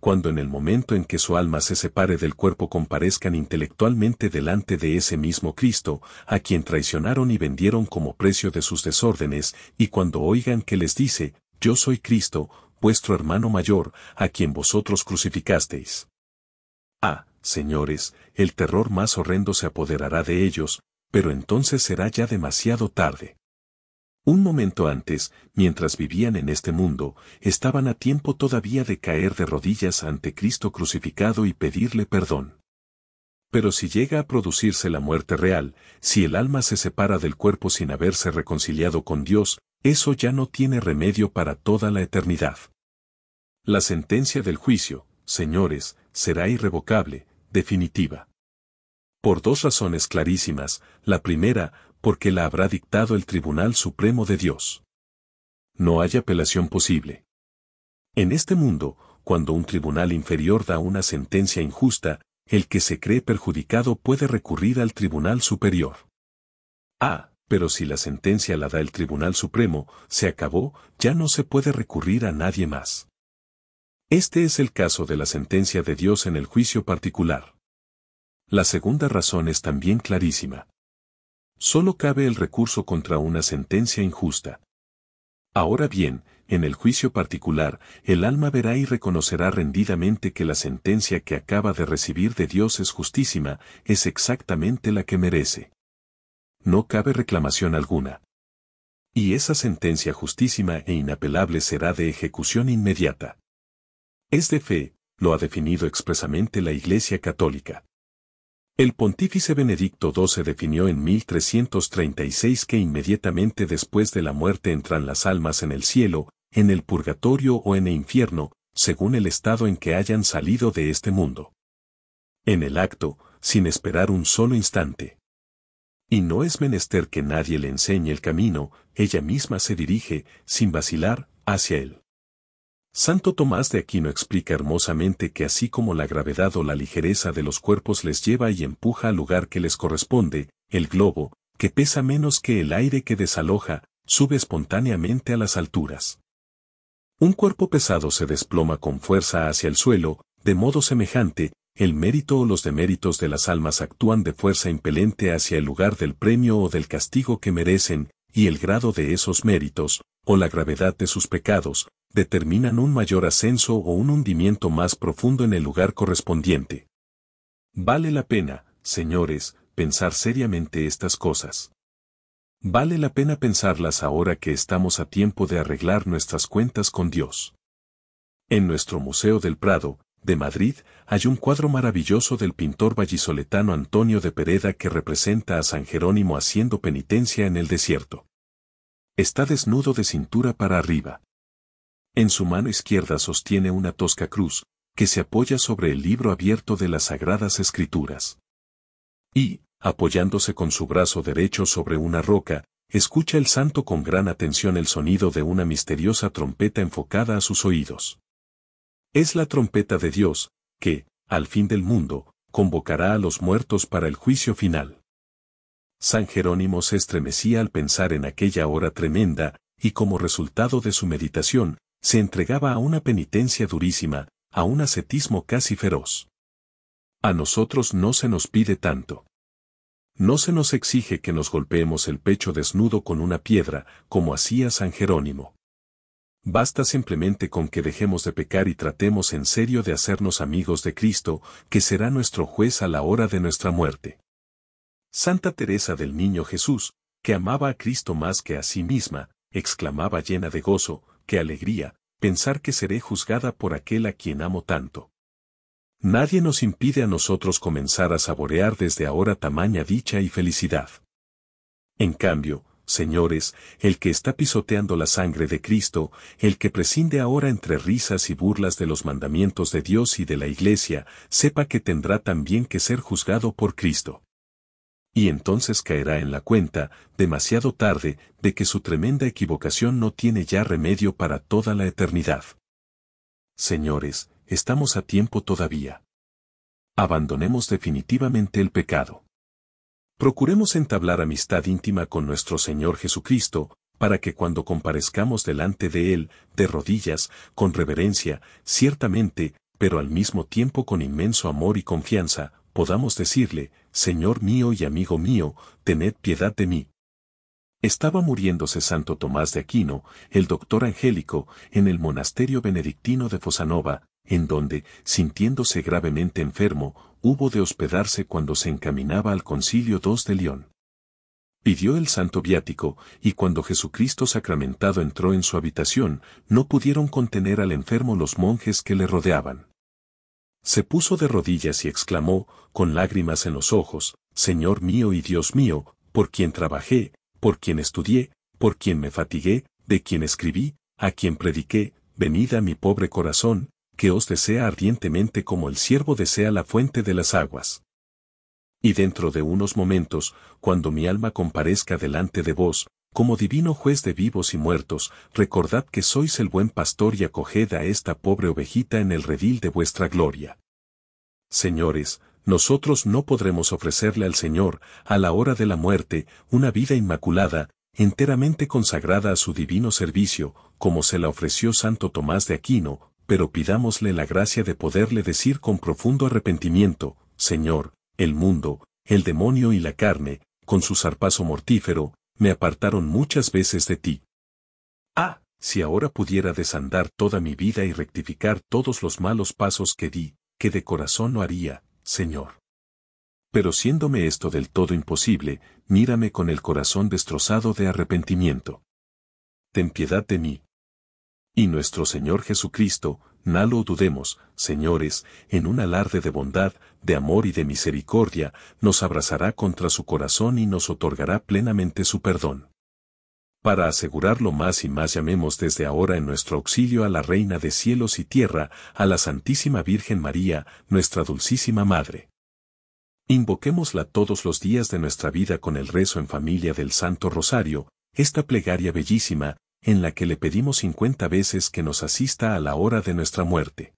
Cuando en el momento en que su alma se separe del cuerpo comparezcan intelectualmente delante de ese mismo Cristo, a quien traicionaron y vendieron como precio de sus desórdenes, y cuando oigan que les dice, Yo soy Cristo, vuestro hermano mayor, a quien vosotros crucificasteis. Ah, señores, el terror más horrendo se apoderará de ellos, pero entonces será ya demasiado tarde. Un momento antes, mientras vivían en este mundo, estaban a tiempo todavía de caer de rodillas ante Cristo crucificado y pedirle perdón. Pero si llega a producirse la muerte real, si el alma se separa del cuerpo sin haberse reconciliado con Dios, eso ya no tiene remedio para toda la eternidad. La sentencia del juicio, señores, será irrevocable, definitiva por dos razones clarísimas, la primera, porque la habrá dictado el Tribunal Supremo de Dios. No hay apelación posible. En este mundo, cuando un tribunal inferior da una sentencia injusta, el que se cree perjudicado puede recurrir al Tribunal Superior. Ah, pero si la sentencia la da el Tribunal Supremo, se acabó, ya no se puede recurrir a nadie más. Este es el caso de la sentencia de Dios en el juicio particular. La segunda razón es también clarísima. Solo cabe el recurso contra una sentencia injusta. Ahora bien, en el juicio particular, el alma verá y reconocerá rendidamente que la sentencia que acaba de recibir de Dios es justísima, es exactamente la que merece. No cabe reclamación alguna. Y esa sentencia justísima e inapelable será de ejecución inmediata. Es de fe, lo ha definido expresamente la Iglesia Católica. El pontífice Benedicto XII definió en 1336 que inmediatamente después de la muerte entran las almas en el cielo, en el purgatorio o en el infierno, según el estado en que hayan salido de este mundo. En el acto, sin esperar un solo instante. Y no es menester que nadie le enseñe el camino, ella misma se dirige, sin vacilar, hacia él. Santo Tomás de Aquino explica hermosamente que así como la gravedad o la ligereza de los cuerpos les lleva y empuja al lugar que les corresponde, el globo, que pesa menos que el aire que desaloja, sube espontáneamente a las alturas. Un cuerpo pesado se desploma con fuerza hacia el suelo, de modo semejante, el mérito o los deméritos de las almas actúan de fuerza impelente hacia el lugar del premio o del castigo que merecen, y el grado de esos méritos, o la gravedad de sus pecados, determinan un mayor ascenso o un hundimiento más profundo en el lugar correspondiente. Vale la pena, señores, pensar seriamente estas cosas. Vale la pena pensarlas ahora que estamos a tiempo de arreglar nuestras cuentas con Dios. En nuestro Museo del Prado, de Madrid, hay un cuadro maravilloso del pintor vallisoletano Antonio de Pereda que representa a San Jerónimo haciendo penitencia en el desierto. Está desnudo de cintura para arriba. En su mano izquierda sostiene una tosca cruz, que se apoya sobre el libro abierto de las Sagradas Escrituras. Y, apoyándose con su brazo derecho sobre una roca, escucha el santo con gran atención el sonido de una misteriosa trompeta enfocada a sus oídos. Es la trompeta de Dios, que, al fin del mundo, convocará a los muertos para el juicio final. San Jerónimo se estremecía al pensar en aquella hora tremenda, y como resultado de su meditación, se entregaba a una penitencia durísima, a un ascetismo casi feroz. A nosotros no se nos pide tanto. No se nos exige que nos golpeemos el pecho desnudo con una piedra, como hacía San Jerónimo. Basta simplemente con que dejemos de pecar y tratemos en serio de hacernos amigos de Cristo, que será nuestro juez a la hora de nuestra muerte. Santa Teresa del Niño Jesús, que amaba a Cristo más que a sí misma, exclamaba llena de gozo, qué alegría, pensar que seré juzgada por aquel a quien amo tanto. Nadie nos impide a nosotros comenzar a saborear desde ahora tamaña dicha y felicidad. En cambio, señores, el que está pisoteando la sangre de Cristo, el que prescinde ahora entre risas y burlas de los mandamientos de Dios y de la Iglesia, sepa que tendrá también que ser juzgado por Cristo y entonces caerá en la cuenta, demasiado tarde, de que su tremenda equivocación no tiene ya remedio para toda la eternidad. Señores, estamos a tiempo todavía. Abandonemos definitivamente el pecado. Procuremos entablar amistad íntima con nuestro Señor Jesucristo, para que cuando comparezcamos delante de Él, de rodillas, con reverencia, ciertamente, pero al mismo tiempo con inmenso amor y confianza, podamos decirle, Señor mío y amigo mío, tened piedad de mí. Estaba muriéndose Santo Tomás de Aquino, el doctor angélico, en el monasterio benedictino de Fosanova, en donde, sintiéndose gravemente enfermo, hubo de hospedarse cuando se encaminaba al concilio II de León. Pidió el santo viático, y cuando Jesucristo sacramentado entró en su habitación, no pudieron contener al enfermo los monjes que le rodeaban se puso de rodillas y exclamó, con lágrimas en los ojos, Señor mío y Dios mío, por quien trabajé, por quien estudié, por quien me fatigué, de quien escribí, a quien prediqué, venida mi pobre corazón, que os desea ardientemente como el siervo desea la fuente de las aguas. Y dentro de unos momentos, cuando mi alma comparezca delante de vos, como divino juez de vivos y muertos, recordad que sois el buen pastor y acoged a esta pobre ovejita en el redil de vuestra gloria. Señores, nosotros no podremos ofrecerle al Señor, a la hora de la muerte, una vida inmaculada, enteramente consagrada a su divino servicio, como se la ofreció Santo Tomás de Aquino, pero pidámosle la gracia de poderle decir con profundo arrepentimiento, Señor, el mundo, el demonio y la carne, con su zarpazo mortífero, me apartaron muchas veces de ti. Ah, si ahora pudiera desandar toda mi vida y rectificar todos los malos pasos que di, que de corazón no haría, Señor. Pero siéndome esto del todo imposible, mírame con el corazón destrozado de arrepentimiento. Ten piedad de mí, y nuestro Señor Jesucristo, no lo dudemos, señores, en un alarde de bondad, de amor y de misericordia, nos abrazará contra su corazón y nos otorgará plenamente su perdón. Para asegurarlo más y más llamemos desde ahora en nuestro auxilio a la Reina de cielos y tierra, a la Santísima Virgen María, nuestra dulcísima Madre. Invoquémosla todos los días de nuestra vida con el rezo en familia del Santo Rosario, esta plegaria bellísima, en la que le pedimos 50 veces que nos asista a la hora de nuestra muerte.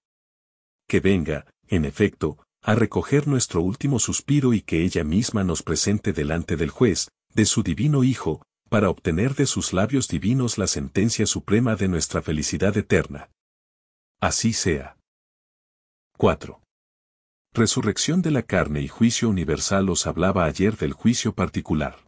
Que venga, en efecto, a recoger nuestro último suspiro y que ella misma nos presente delante del juez, de su divino Hijo, para obtener de sus labios divinos la sentencia suprema de nuestra felicidad eterna. Así sea. 4. Resurrección de la carne y juicio universal os hablaba ayer del juicio particular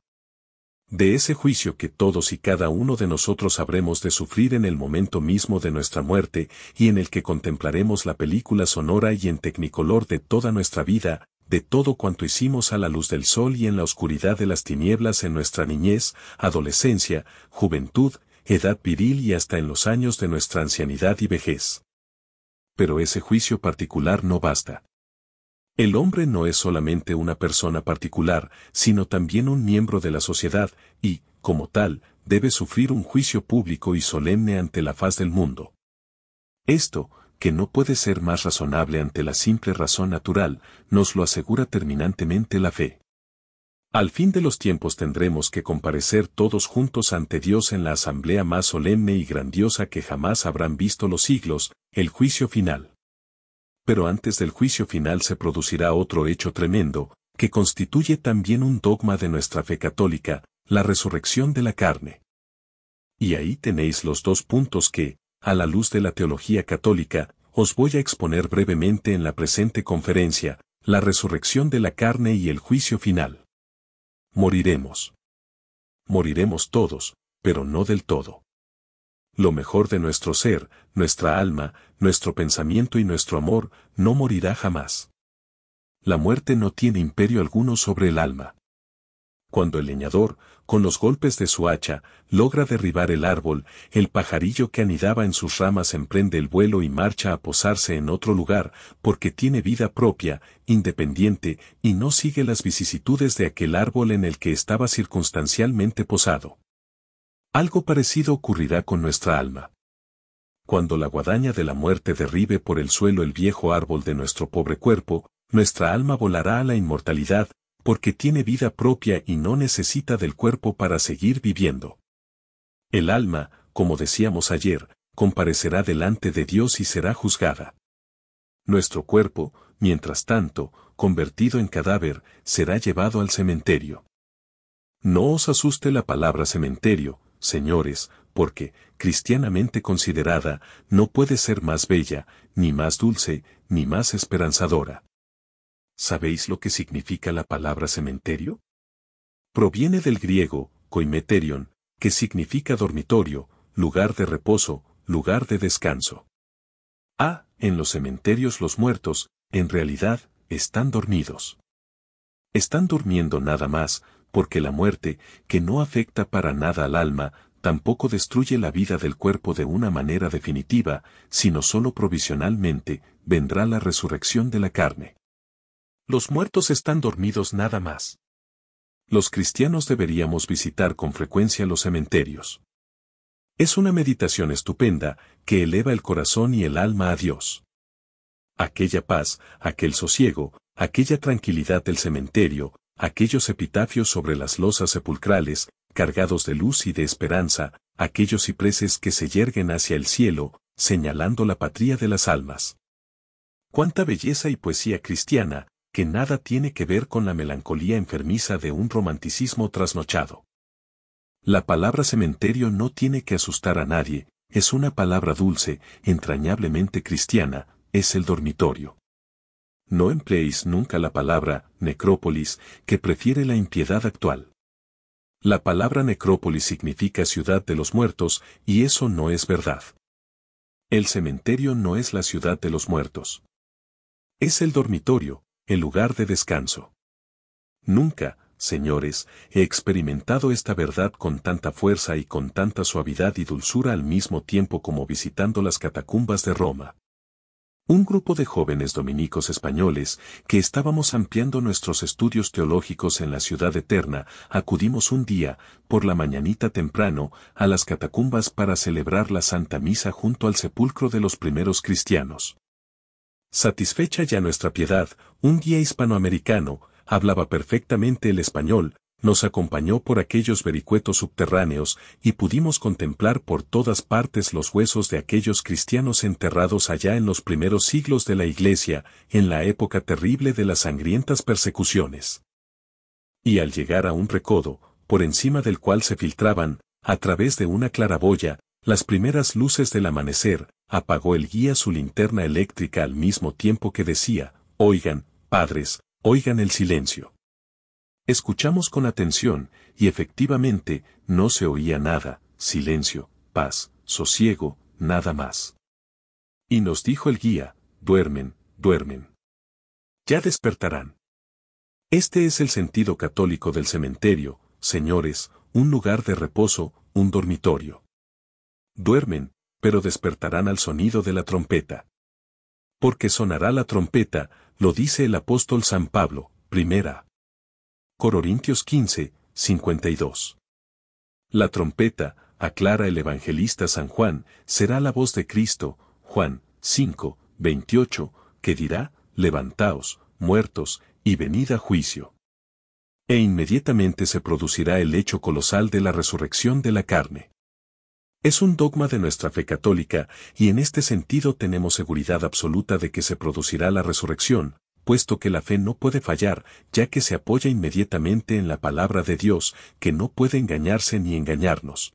de ese juicio que todos y cada uno de nosotros habremos de sufrir en el momento mismo de nuestra muerte y en el que contemplaremos la película sonora y en tecnicolor de toda nuestra vida, de todo cuanto hicimos a la luz del sol y en la oscuridad de las tinieblas en nuestra niñez, adolescencia, juventud, edad viril y hasta en los años de nuestra ancianidad y vejez. Pero ese juicio particular no basta. El hombre no es solamente una persona particular, sino también un miembro de la sociedad, y, como tal, debe sufrir un juicio público y solemne ante la faz del mundo. Esto, que no puede ser más razonable ante la simple razón natural, nos lo asegura terminantemente la fe. Al fin de los tiempos tendremos que comparecer todos juntos ante Dios en la asamblea más solemne y grandiosa que jamás habrán visto los siglos, el juicio final pero antes del juicio final se producirá otro hecho tremendo, que constituye también un dogma de nuestra fe católica, la resurrección de la carne. Y ahí tenéis los dos puntos que, a la luz de la teología católica, os voy a exponer brevemente en la presente conferencia, la resurrección de la carne y el juicio final. Moriremos. Moriremos todos, pero no del todo lo mejor de nuestro ser, nuestra alma, nuestro pensamiento y nuestro amor, no morirá jamás. La muerte no tiene imperio alguno sobre el alma. Cuando el leñador, con los golpes de su hacha, logra derribar el árbol, el pajarillo que anidaba en sus ramas emprende el vuelo y marcha a posarse en otro lugar, porque tiene vida propia, independiente, y no sigue las vicisitudes de aquel árbol en el que estaba circunstancialmente posado. Algo parecido ocurrirá con nuestra alma. Cuando la guadaña de la muerte derribe por el suelo el viejo árbol de nuestro pobre cuerpo, nuestra alma volará a la inmortalidad, porque tiene vida propia y no necesita del cuerpo para seguir viviendo. El alma, como decíamos ayer, comparecerá delante de Dios y será juzgada. Nuestro cuerpo, mientras tanto, convertido en cadáver, será llevado al cementerio. No os asuste la palabra cementerio, señores, porque, cristianamente considerada, no puede ser más bella, ni más dulce, ni más esperanzadora. ¿Sabéis lo que significa la palabra cementerio? Proviene del griego, coimeterion, que significa dormitorio, lugar de reposo, lugar de descanso. Ah, en los cementerios los muertos, en realidad, están dormidos. Están durmiendo nada más, porque la muerte, que no afecta para nada al alma, tampoco destruye la vida del cuerpo de una manera definitiva, sino solo provisionalmente, vendrá la resurrección de la carne. Los muertos están dormidos nada más. Los cristianos deberíamos visitar con frecuencia los cementerios. Es una meditación estupenda que eleva el corazón y el alma a Dios. Aquella paz, aquel sosiego, aquella tranquilidad del cementerio, aquellos epitafios sobre las losas sepulcrales, cargados de luz y de esperanza, aquellos cipreses que se yerguen hacia el cielo, señalando la patria de las almas. Cuánta belleza y poesía cristiana, que nada tiene que ver con la melancolía enfermiza de un romanticismo trasnochado. La palabra cementerio no tiene que asustar a nadie, es una palabra dulce, entrañablemente cristiana, es el dormitorio no empleéis nunca la palabra necrópolis, que prefiere la impiedad actual. La palabra necrópolis significa ciudad de los muertos, y eso no es verdad. El cementerio no es la ciudad de los muertos. Es el dormitorio, el lugar de descanso. Nunca, señores, he experimentado esta verdad con tanta fuerza y con tanta suavidad y dulzura al mismo tiempo como visitando las catacumbas de Roma un grupo de jóvenes dominicos españoles que estábamos ampliando nuestros estudios teológicos en la ciudad eterna, acudimos un día, por la mañanita temprano, a las catacumbas para celebrar la Santa Misa junto al sepulcro de los primeros cristianos. Satisfecha ya nuestra piedad, un guía hispanoamericano, hablaba perfectamente el español, nos acompañó por aquellos vericuetos subterráneos y pudimos contemplar por todas partes los huesos de aquellos cristianos enterrados allá en los primeros siglos de la Iglesia, en la época terrible de las sangrientas persecuciones. Y al llegar a un recodo, por encima del cual se filtraban, a través de una claraboya, las primeras luces del amanecer, apagó el guía su linterna eléctrica al mismo tiempo que decía, Oigan, padres, oigan el silencio. Escuchamos con atención, y efectivamente, no se oía nada, silencio, paz, sosiego, nada más. Y nos dijo el guía, duermen, duermen. Ya despertarán. Este es el sentido católico del cementerio, señores, un lugar de reposo, un dormitorio. Duermen, pero despertarán al sonido de la trompeta. Porque sonará la trompeta, lo dice el apóstol San Pablo, primera Corintios 15, 52. La trompeta, aclara el evangelista San Juan, será la voz de Cristo, Juan 5, 28, que dirá, levantaos, muertos, y venid a juicio. E inmediatamente se producirá el hecho colosal de la resurrección de la carne. Es un dogma de nuestra fe católica, y en este sentido tenemos seguridad absoluta de que se producirá la resurrección, puesto que la fe no puede fallar, ya que se apoya inmediatamente en la palabra de Dios, que no puede engañarse ni engañarnos.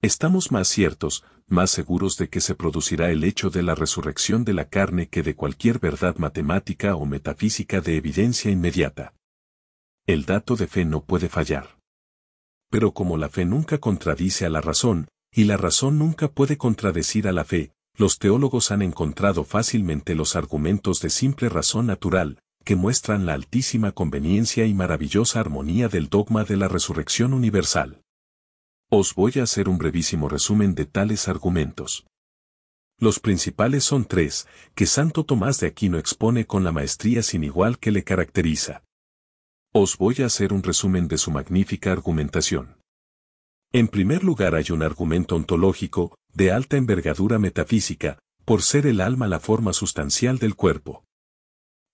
Estamos más ciertos, más seguros de que se producirá el hecho de la resurrección de la carne que de cualquier verdad matemática o metafísica de evidencia inmediata. El dato de fe no puede fallar. Pero como la fe nunca contradice a la razón, y la razón nunca puede contradecir a la fe, los teólogos han encontrado fácilmente los argumentos de simple razón natural, que muestran la altísima conveniencia y maravillosa armonía del dogma de la resurrección universal. Os voy a hacer un brevísimo resumen de tales argumentos. Los principales son tres, que Santo Tomás de Aquino expone con la maestría sin igual que le caracteriza. Os voy a hacer un resumen de su magnífica argumentación. En primer lugar hay un argumento ontológico, de alta envergadura metafísica, por ser el alma la forma sustancial del cuerpo.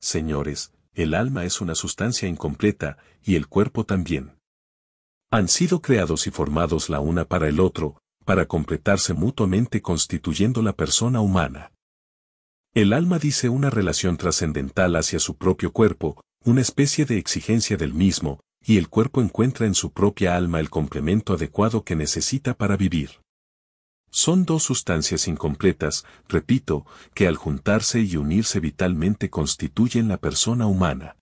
Señores, el alma es una sustancia incompleta, y el cuerpo también. Han sido creados y formados la una para el otro, para completarse mutuamente constituyendo la persona humana. El alma dice una relación trascendental hacia su propio cuerpo, una especie de exigencia del mismo, y el cuerpo encuentra en su propia alma el complemento adecuado que necesita para vivir. Son dos sustancias incompletas, repito, que al juntarse y unirse vitalmente constituyen la persona humana.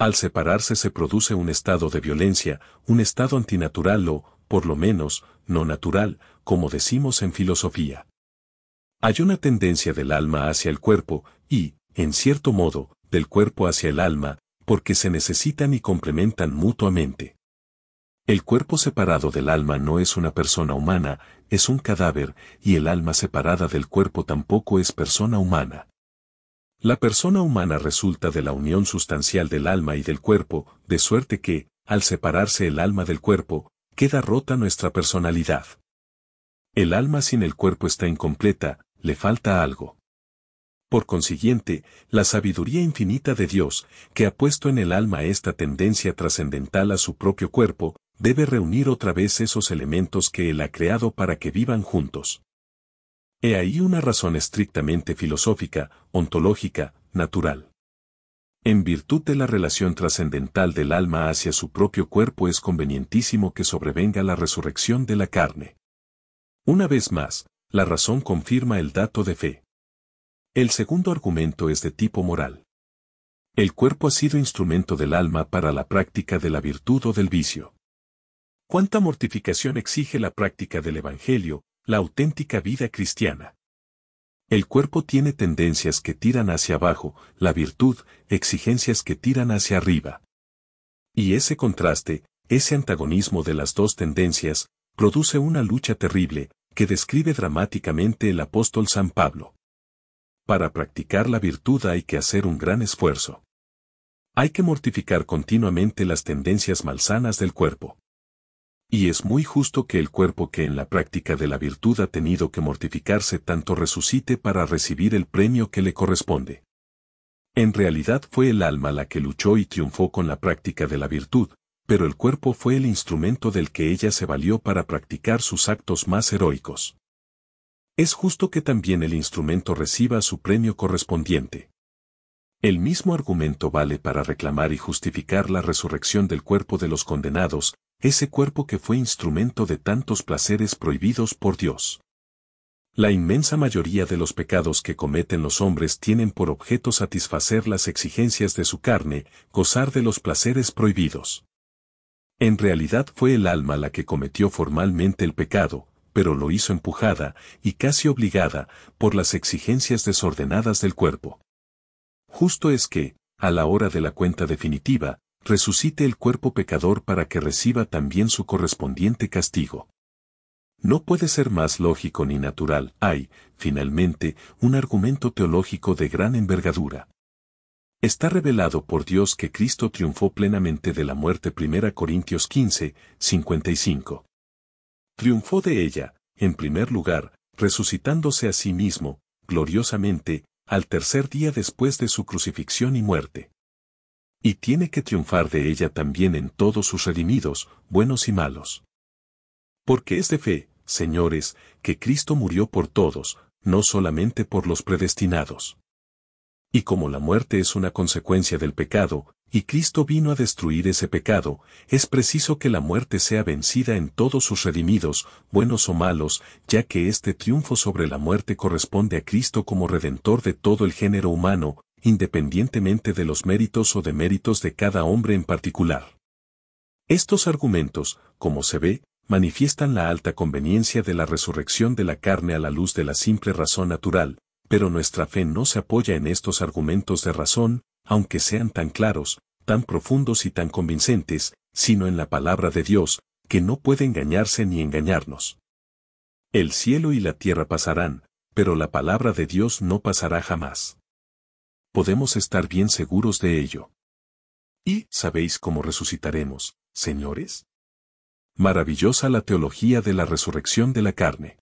Al separarse se produce un estado de violencia, un estado antinatural o, por lo menos, no natural, como decimos en filosofía. Hay una tendencia del alma hacia el cuerpo, y, en cierto modo, del cuerpo hacia el alma, porque se necesitan y complementan mutuamente. El cuerpo separado del alma no es una persona humana, es un cadáver, y el alma separada del cuerpo tampoco es persona humana. La persona humana resulta de la unión sustancial del alma y del cuerpo, de suerte que, al separarse el alma del cuerpo, queda rota nuestra personalidad. El alma sin el cuerpo está incompleta, le falta algo. Por consiguiente, la sabiduría infinita de Dios, que ha puesto en el alma esta tendencia trascendental a su propio cuerpo, debe reunir otra vez esos elementos que Él ha creado para que vivan juntos. He ahí una razón estrictamente filosófica, ontológica, natural. En virtud de la relación trascendental del alma hacia su propio cuerpo es convenientísimo que sobrevenga la resurrección de la carne. Una vez más, la razón confirma el dato de fe. El segundo argumento es de tipo moral. El cuerpo ha sido instrumento del alma para la práctica de la virtud o del vicio. ¿Cuánta mortificación exige la práctica del Evangelio, la auténtica vida cristiana? El cuerpo tiene tendencias que tiran hacia abajo, la virtud, exigencias que tiran hacia arriba. Y ese contraste, ese antagonismo de las dos tendencias, produce una lucha terrible, que describe dramáticamente el apóstol San Pablo. Para practicar la virtud hay que hacer un gran esfuerzo. Hay que mortificar continuamente las tendencias malsanas del cuerpo. Y es muy justo que el cuerpo que en la práctica de la virtud ha tenido que mortificarse tanto resucite para recibir el premio que le corresponde. En realidad fue el alma la que luchó y triunfó con la práctica de la virtud, pero el cuerpo fue el instrumento del que ella se valió para practicar sus actos más heroicos. Es justo que también el instrumento reciba su premio correspondiente. El mismo argumento vale para reclamar y justificar la resurrección del cuerpo de los condenados, ese cuerpo que fue instrumento de tantos placeres prohibidos por Dios. La inmensa mayoría de los pecados que cometen los hombres tienen por objeto satisfacer las exigencias de su carne, gozar de los placeres prohibidos. En realidad fue el alma la que cometió formalmente el pecado, pero lo hizo empujada, y casi obligada, por las exigencias desordenadas del cuerpo. Justo es que, a la hora de la cuenta definitiva, resucite el cuerpo pecador para que reciba también su correspondiente castigo. No puede ser más lógico ni natural. Hay, finalmente, un argumento teológico de gran envergadura. Está revelado por Dios que Cristo triunfó plenamente de la muerte 1 Corintios 15, 55. Triunfó de ella, en primer lugar, resucitándose a sí mismo, gloriosamente, al tercer día después de su crucifixión y muerte y tiene que triunfar de ella también en todos sus redimidos, buenos y malos. Porque es de fe, señores, que Cristo murió por todos, no solamente por los predestinados. Y como la muerte es una consecuencia del pecado, y Cristo vino a destruir ese pecado, es preciso que la muerte sea vencida en todos sus redimidos, buenos o malos, ya que este triunfo sobre la muerte corresponde a Cristo como redentor de todo el género humano, independientemente de los méritos o deméritos de cada hombre en particular. Estos argumentos, como se ve, manifiestan la alta conveniencia de la resurrección de la carne a la luz de la simple razón natural, pero nuestra fe no se apoya en estos argumentos de razón, aunque sean tan claros, tan profundos y tan convincentes, sino en la palabra de Dios, que no puede engañarse ni engañarnos. El cielo y la tierra pasarán, pero la palabra de Dios no pasará jamás podemos estar bien seguros de ello. ¿Y sabéis cómo resucitaremos, señores? Maravillosa la teología de la resurrección de la carne.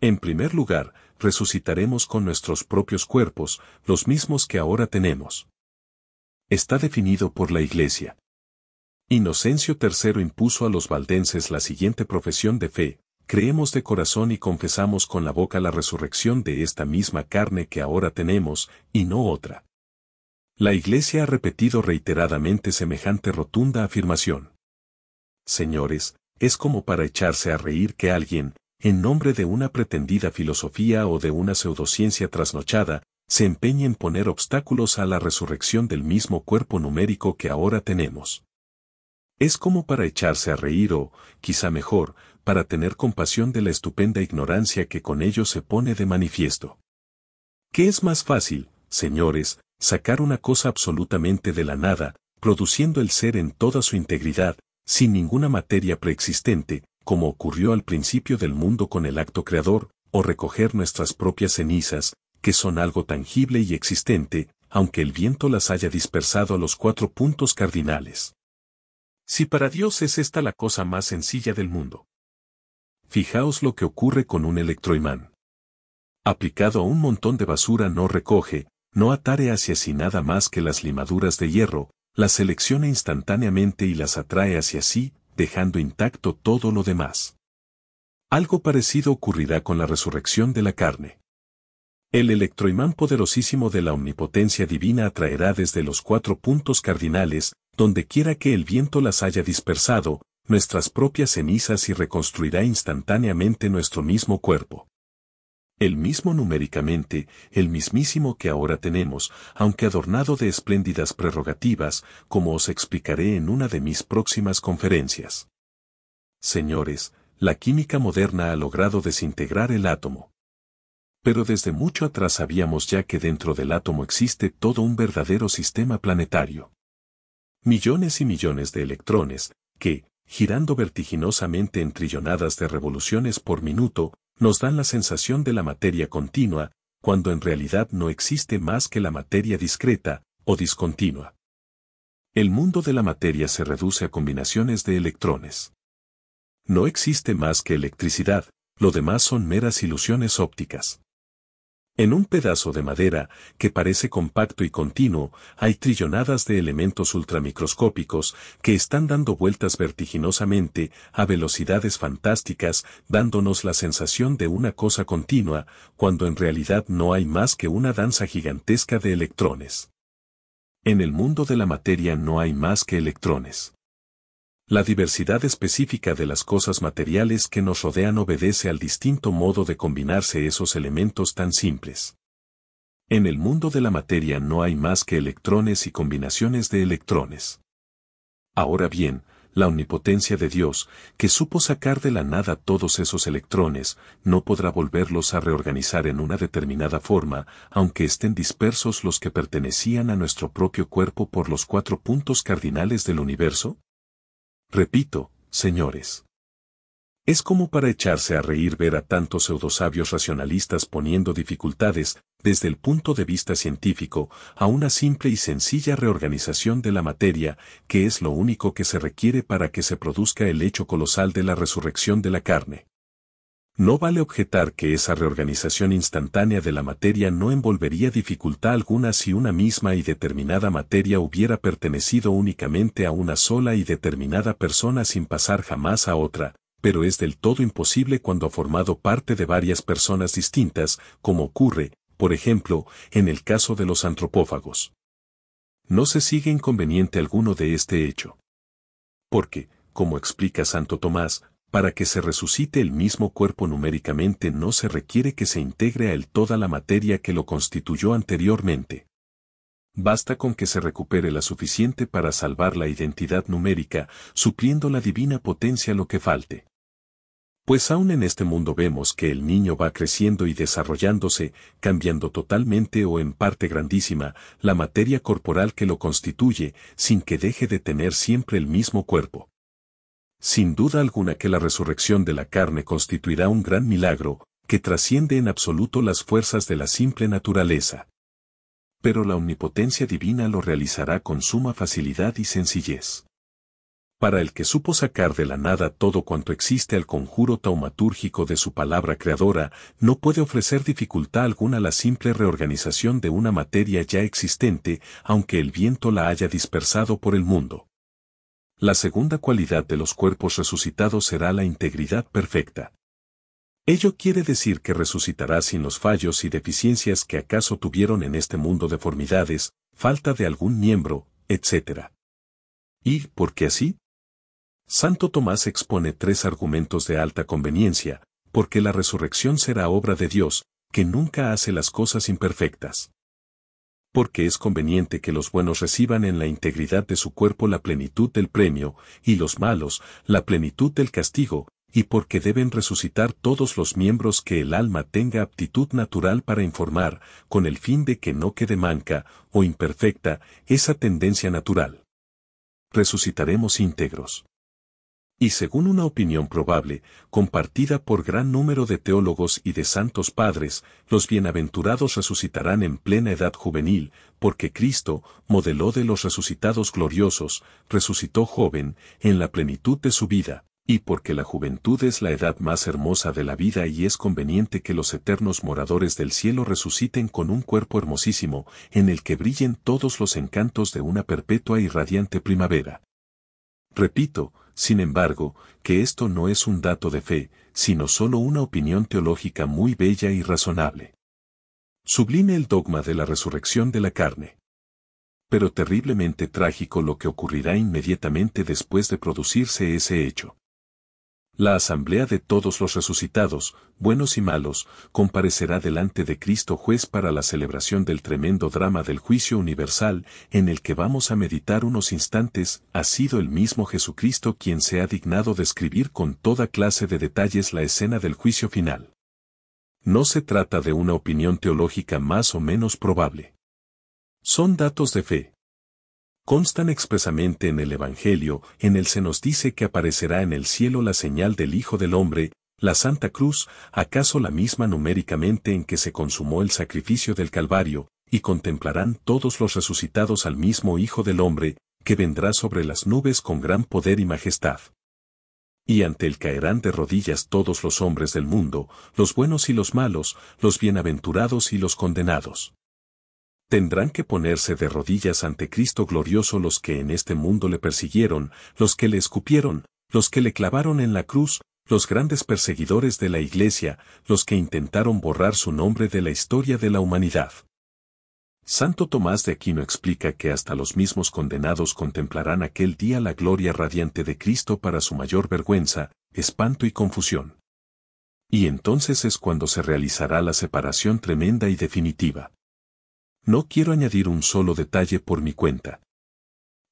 En primer lugar, resucitaremos con nuestros propios cuerpos, los mismos que ahora tenemos. Está definido por la Iglesia. Inocencio III impuso a los valdenses la siguiente profesión de fe, creemos de corazón y confesamos con la boca la resurrección de esta misma carne que ahora tenemos, y no otra. La Iglesia ha repetido reiteradamente semejante rotunda afirmación. Señores, es como para echarse a reír que alguien, en nombre de una pretendida filosofía o de una pseudociencia trasnochada, se empeñe en poner obstáculos a la resurrección del mismo cuerpo numérico que ahora tenemos. Es como para echarse a reír o, quizá mejor, para tener compasión de la estupenda ignorancia que con ello se pone de manifiesto. ¿Qué es más fácil, señores, sacar una cosa absolutamente de la nada, produciendo el ser en toda su integridad, sin ninguna materia preexistente, como ocurrió al principio del mundo con el acto creador, o recoger nuestras propias cenizas, que son algo tangible y existente, aunque el viento las haya dispersado a los cuatro puntos cardinales. Si para Dios es esta la cosa más sencilla del mundo. Fijaos lo que ocurre con un electroimán. Aplicado a un montón de basura no recoge, no atare hacia sí nada más que las limaduras de hierro, las selecciona instantáneamente y las atrae hacia sí, dejando intacto todo lo demás. Algo parecido ocurrirá con la resurrección de la carne. El electroimán poderosísimo de la omnipotencia divina atraerá desde los cuatro puntos cardinales, donde quiera que el viento las haya dispersado, nuestras propias cenizas y reconstruirá instantáneamente nuestro mismo cuerpo. El mismo numéricamente, el mismísimo que ahora tenemos, aunque adornado de espléndidas prerrogativas, como os explicaré en una de mis próximas conferencias. Señores, la química moderna ha logrado desintegrar el átomo. Pero desde mucho atrás sabíamos ya que dentro del átomo existe todo un verdadero sistema planetario. Millones y millones de electrones, que, girando vertiginosamente en trillonadas de revoluciones por minuto, nos dan la sensación de la materia continua, cuando en realidad no existe más que la materia discreta o discontinua. El mundo de la materia se reduce a combinaciones de electrones. No existe más que electricidad, lo demás son meras ilusiones ópticas. En un pedazo de madera, que parece compacto y continuo, hay trillonadas de elementos ultramicroscópicos que están dando vueltas vertiginosamente a velocidades fantásticas, dándonos la sensación de una cosa continua, cuando en realidad no hay más que una danza gigantesca de electrones. En el mundo de la materia no hay más que electrones. La diversidad específica de las cosas materiales que nos rodean obedece al distinto modo de combinarse esos elementos tan simples. En el mundo de la materia no hay más que electrones y combinaciones de electrones. Ahora bien, la omnipotencia de Dios, que supo sacar de la nada todos esos electrones, no podrá volverlos a reorganizar en una determinada forma, aunque estén dispersos los que pertenecían a nuestro propio cuerpo por los cuatro puntos cardinales del universo, Repito, señores. Es como para echarse a reír ver a tantos pseudosabios racionalistas poniendo dificultades, desde el punto de vista científico, a una simple y sencilla reorganización de la materia, que es lo único que se requiere para que se produzca el hecho colosal de la resurrección de la carne. No vale objetar que esa reorganización instantánea de la materia no envolvería dificultad alguna si una misma y determinada materia hubiera pertenecido únicamente a una sola y determinada persona sin pasar jamás a otra, pero es del todo imposible cuando ha formado parte de varias personas distintas, como ocurre, por ejemplo, en el caso de los antropófagos. No se sigue inconveniente alguno de este hecho. Porque, como explica Santo Tomás, para que se resucite el mismo cuerpo numéricamente no se requiere que se integre a él toda la materia que lo constituyó anteriormente. Basta con que se recupere la suficiente para salvar la identidad numérica, supliendo la divina potencia lo que falte. Pues aún en este mundo vemos que el niño va creciendo y desarrollándose, cambiando totalmente o en parte grandísima la materia corporal que lo constituye, sin que deje de tener siempre el mismo cuerpo. Sin duda alguna que la resurrección de la carne constituirá un gran milagro, que trasciende en absoluto las fuerzas de la simple naturaleza. Pero la omnipotencia divina lo realizará con suma facilidad y sencillez. Para el que supo sacar de la nada todo cuanto existe al conjuro taumatúrgico de su palabra creadora, no puede ofrecer dificultad alguna la simple reorganización de una materia ya existente, aunque el viento la haya dispersado por el mundo. La segunda cualidad de los cuerpos resucitados será la integridad perfecta. Ello quiere decir que resucitará sin los fallos y deficiencias que acaso tuvieron en este mundo deformidades, falta de algún miembro, etc. ¿Y por qué así? Santo Tomás expone tres argumentos de alta conveniencia, porque la resurrección será obra de Dios, que nunca hace las cosas imperfectas porque es conveniente que los buenos reciban en la integridad de su cuerpo la plenitud del premio, y los malos, la plenitud del castigo, y porque deben resucitar todos los miembros que el alma tenga aptitud natural para informar, con el fin de que no quede manca, o imperfecta, esa tendencia natural. Resucitaremos íntegros y según una opinión probable, compartida por gran número de teólogos y de santos padres, los bienaventurados resucitarán en plena edad juvenil, porque Cristo, modeló de los resucitados gloriosos, resucitó joven, en la plenitud de su vida, y porque la juventud es la edad más hermosa de la vida y es conveniente que los eternos moradores del cielo resuciten con un cuerpo hermosísimo, en el que brillen todos los encantos de una perpetua y radiante primavera. Repito, sin embargo, que esto no es un dato de fe, sino solo una opinión teológica muy bella y razonable. Sublime el dogma de la resurrección de la carne. Pero terriblemente trágico lo que ocurrirá inmediatamente después de producirse ese hecho. La asamblea de todos los resucitados, buenos y malos, comparecerá delante de Cristo juez para la celebración del tremendo drama del juicio universal en el que vamos a meditar unos instantes. Ha sido el mismo Jesucristo quien se ha dignado describir con toda clase de detalles la escena del juicio final. No se trata de una opinión teológica más o menos probable. Son datos de fe constan expresamente en el Evangelio, en el se nos dice que aparecerá en el cielo la señal del Hijo del Hombre, la Santa Cruz, acaso la misma numéricamente en que se consumó el sacrificio del Calvario, y contemplarán todos los resucitados al mismo Hijo del Hombre, que vendrá sobre las nubes con gran poder y majestad. Y ante él caerán de rodillas todos los hombres del mundo, los buenos y los malos, los bienaventurados y los condenados tendrán que ponerse de rodillas ante Cristo glorioso los que en este mundo le persiguieron, los que le escupieron, los que le clavaron en la cruz, los grandes perseguidores de la Iglesia, los que intentaron borrar su nombre de la historia de la humanidad. Santo Tomás de Aquino explica que hasta los mismos condenados contemplarán aquel día la gloria radiante de Cristo para su mayor vergüenza, espanto y confusión. Y entonces es cuando se realizará la separación tremenda y definitiva. No quiero añadir un solo detalle por mi cuenta.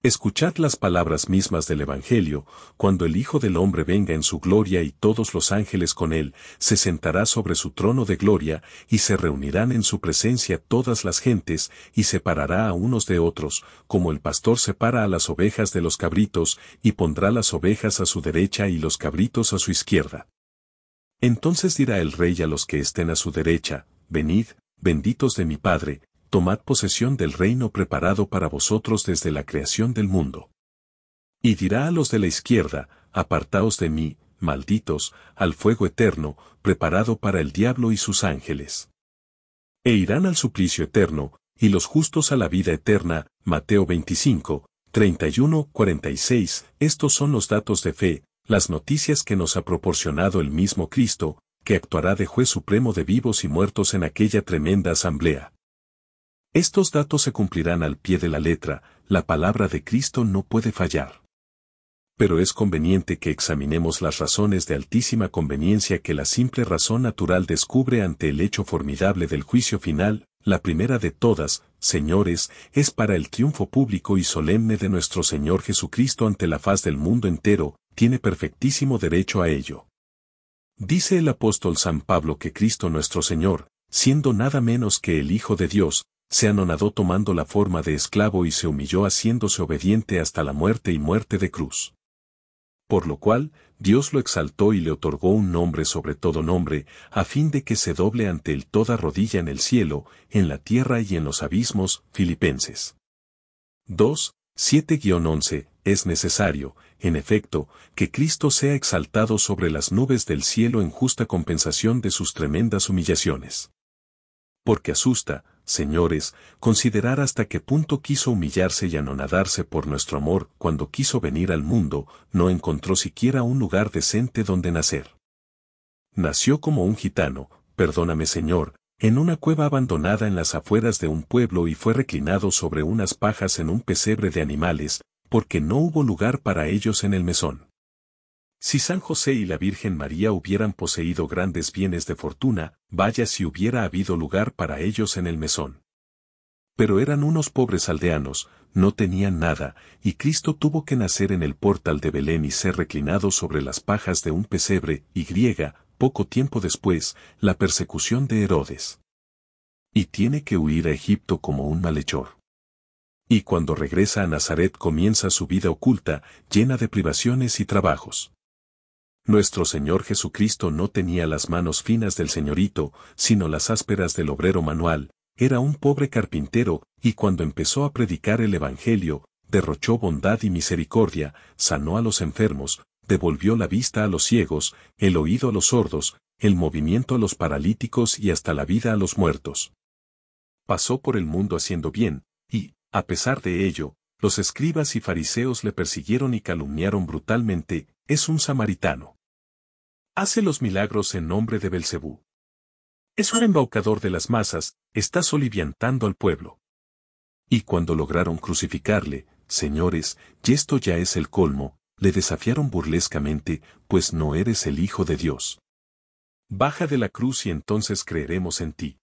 Escuchad las palabras mismas del Evangelio, cuando el Hijo del Hombre venga en su gloria y todos los ángeles con él, se sentará sobre su trono de gloria, y se reunirán en su presencia todas las gentes, y separará a unos de otros, como el pastor separa a las ovejas de los cabritos, y pondrá las ovejas a su derecha y los cabritos a su izquierda. Entonces dirá el rey a los que estén a su derecha, venid, benditos de mi Padre, tomad posesión del reino preparado para vosotros desde la creación del mundo. Y dirá a los de la izquierda, apartaos de mí, malditos, al fuego eterno, preparado para el diablo y sus ángeles. E irán al suplicio eterno, y los justos a la vida eterna, Mateo 25, 31, 46, estos son los datos de fe, las noticias que nos ha proporcionado el mismo Cristo, que actuará de juez supremo de vivos y muertos en aquella tremenda asamblea. Estos datos se cumplirán al pie de la letra, la palabra de Cristo no puede fallar. Pero es conveniente que examinemos las razones de altísima conveniencia que la simple razón natural descubre ante el hecho formidable del juicio final, la primera de todas, señores, es para el triunfo público y solemne de nuestro Señor Jesucristo ante la faz del mundo entero, tiene perfectísimo derecho a ello. Dice el apóstol San Pablo que Cristo nuestro Señor, siendo nada menos que el Hijo de Dios, se anonadó tomando la forma de esclavo y se humilló haciéndose obediente hasta la muerte y muerte de cruz. Por lo cual, Dios lo exaltó y le otorgó un nombre sobre todo nombre, a fin de que se doble ante él toda rodilla en el cielo, en la tierra y en los abismos, Filipenses. 2, 7-11, es necesario, en efecto, que Cristo sea exaltado sobre las nubes del cielo en justa compensación de sus tremendas humillaciones. Porque asusta, señores, considerar hasta qué punto quiso humillarse y anonadarse por nuestro amor cuando quiso venir al mundo, no encontró siquiera un lugar decente donde nacer. Nació como un gitano, perdóname Señor, en una cueva abandonada en las afueras de un pueblo y fue reclinado sobre unas pajas en un pesebre de animales, porque no hubo lugar para ellos en el mesón. Si San José y la Virgen María hubieran poseído grandes bienes de fortuna, vaya si hubiera habido lugar para ellos en el mesón. Pero eran unos pobres aldeanos, no tenían nada, y Cristo tuvo que nacer en el portal de Belén y ser reclinado sobre las pajas de un pesebre, y griega, poco tiempo después, la persecución de Herodes. Y tiene que huir a Egipto como un malhechor. Y cuando regresa a Nazaret comienza su vida oculta, llena de privaciones y trabajos. Nuestro Señor Jesucristo no tenía las manos finas del señorito, sino las ásperas del obrero manual, era un pobre carpintero, y cuando empezó a predicar el Evangelio, derrochó bondad y misericordia, sanó a los enfermos, devolvió la vista a los ciegos, el oído a los sordos, el movimiento a los paralíticos y hasta la vida a los muertos. Pasó por el mundo haciendo bien, y, a pesar de ello, los escribas y fariseos le persiguieron y calumniaron brutalmente, es un samaritano. Hace los milagros en nombre de Belcebú. Es un embaucador de las masas, está soliviantando al pueblo. Y cuando lograron crucificarle, señores, y esto ya es el colmo, le desafiaron burlescamente, pues no eres el Hijo de Dios. Baja de la cruz y entonces creeremos en ti.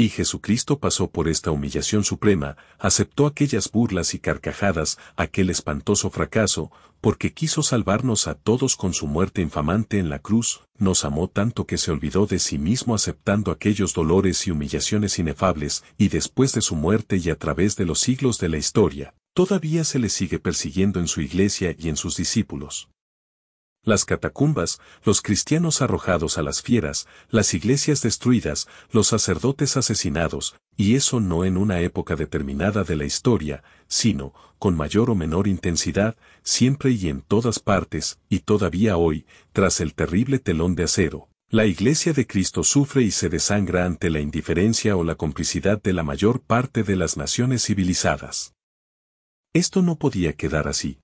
Y Jesucristo pasó por esta humillación suprema, aceptó aquellas burlas y carcajadas, aquel espantoso fracaso, porque quiso salvarnos a todos con su muerte infamante en la cruz, nos amó tanto que se olvidó de sí mismo aceptando aquellos dolores y humillaciones inefables, y después de su muerte y a través de los siglos de la historia, todavía se le sigue persiguiendo en su iglesia y en sus discípulos las catacumbas, los cristianos arrojados a las fieras, las iglesias destruidas, los sacerdotes asesinados, y eso no en una época determinada de la historia, sino, con mayor o menor intensidad, siempre y en todas partes, y todavía hoy, tras el terrible telón de acero. La Iglesia de Cristo sufre y se desangra ante la indiferencia o la complicidad de la mayor parte de las naciones civilizadas. Esto no podía quedar así.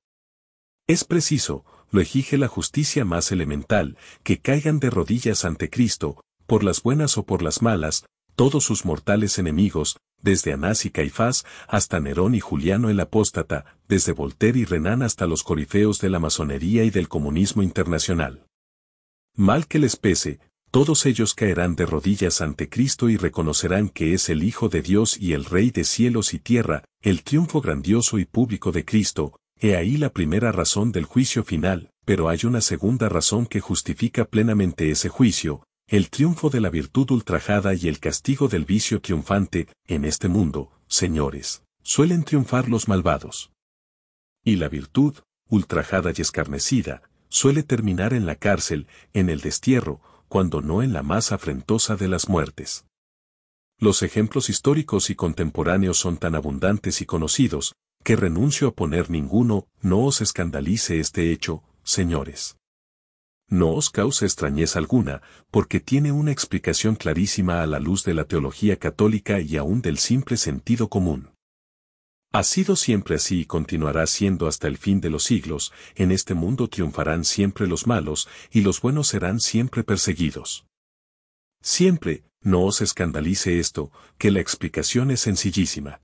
Es preciso, lo exige la justicia más elemental, que caigan de rodillas ante Cristo, por las buenas o por las malas, todos sus mortales enemigos, desde Anás y Caifás hasta Nerón y Juliano el Apóstata, desde Voltaire y Renan hasta los corifeos de la masonería y del comunismo internacional. Mal que les pese, todos ellos caerán de rodillas ante Cristo y reconocerán que es el Hijo de Dios y el Rey de cielos y tierra, el triunfo grandioso y público de Cristo, He ahí la primera razón del juicio final, pero hay una segunda razón que justifica plenamente ese juicio, el triunfo de la virtud ultrajada y el castigo del vicio triunfante, en este mundo, señores, suelen triunfar los malvados. Y la virtud, ultrajada y escarnecida, suele terminar en la cárcel, en el destierro, cuando no en la más afrentosa de las muertes. Los ejemplos históricos y contemporáneos son tan abundantes y conocidos, que renuncio a poner ninguno, no os escandalice este hecho, señores. No os cause extrañeza alguna, porque tiene una explicación clarísima a la luz de la teología católica y aún del simple sentido común. Ha sido siempre así y continuará siendo hasta el fin de los siglos, en este mundo triunfarán siempre los malos, y los buenos serán siempre perseguidos. Siempre, no os escandalice esto, que la explicación es sencillísima.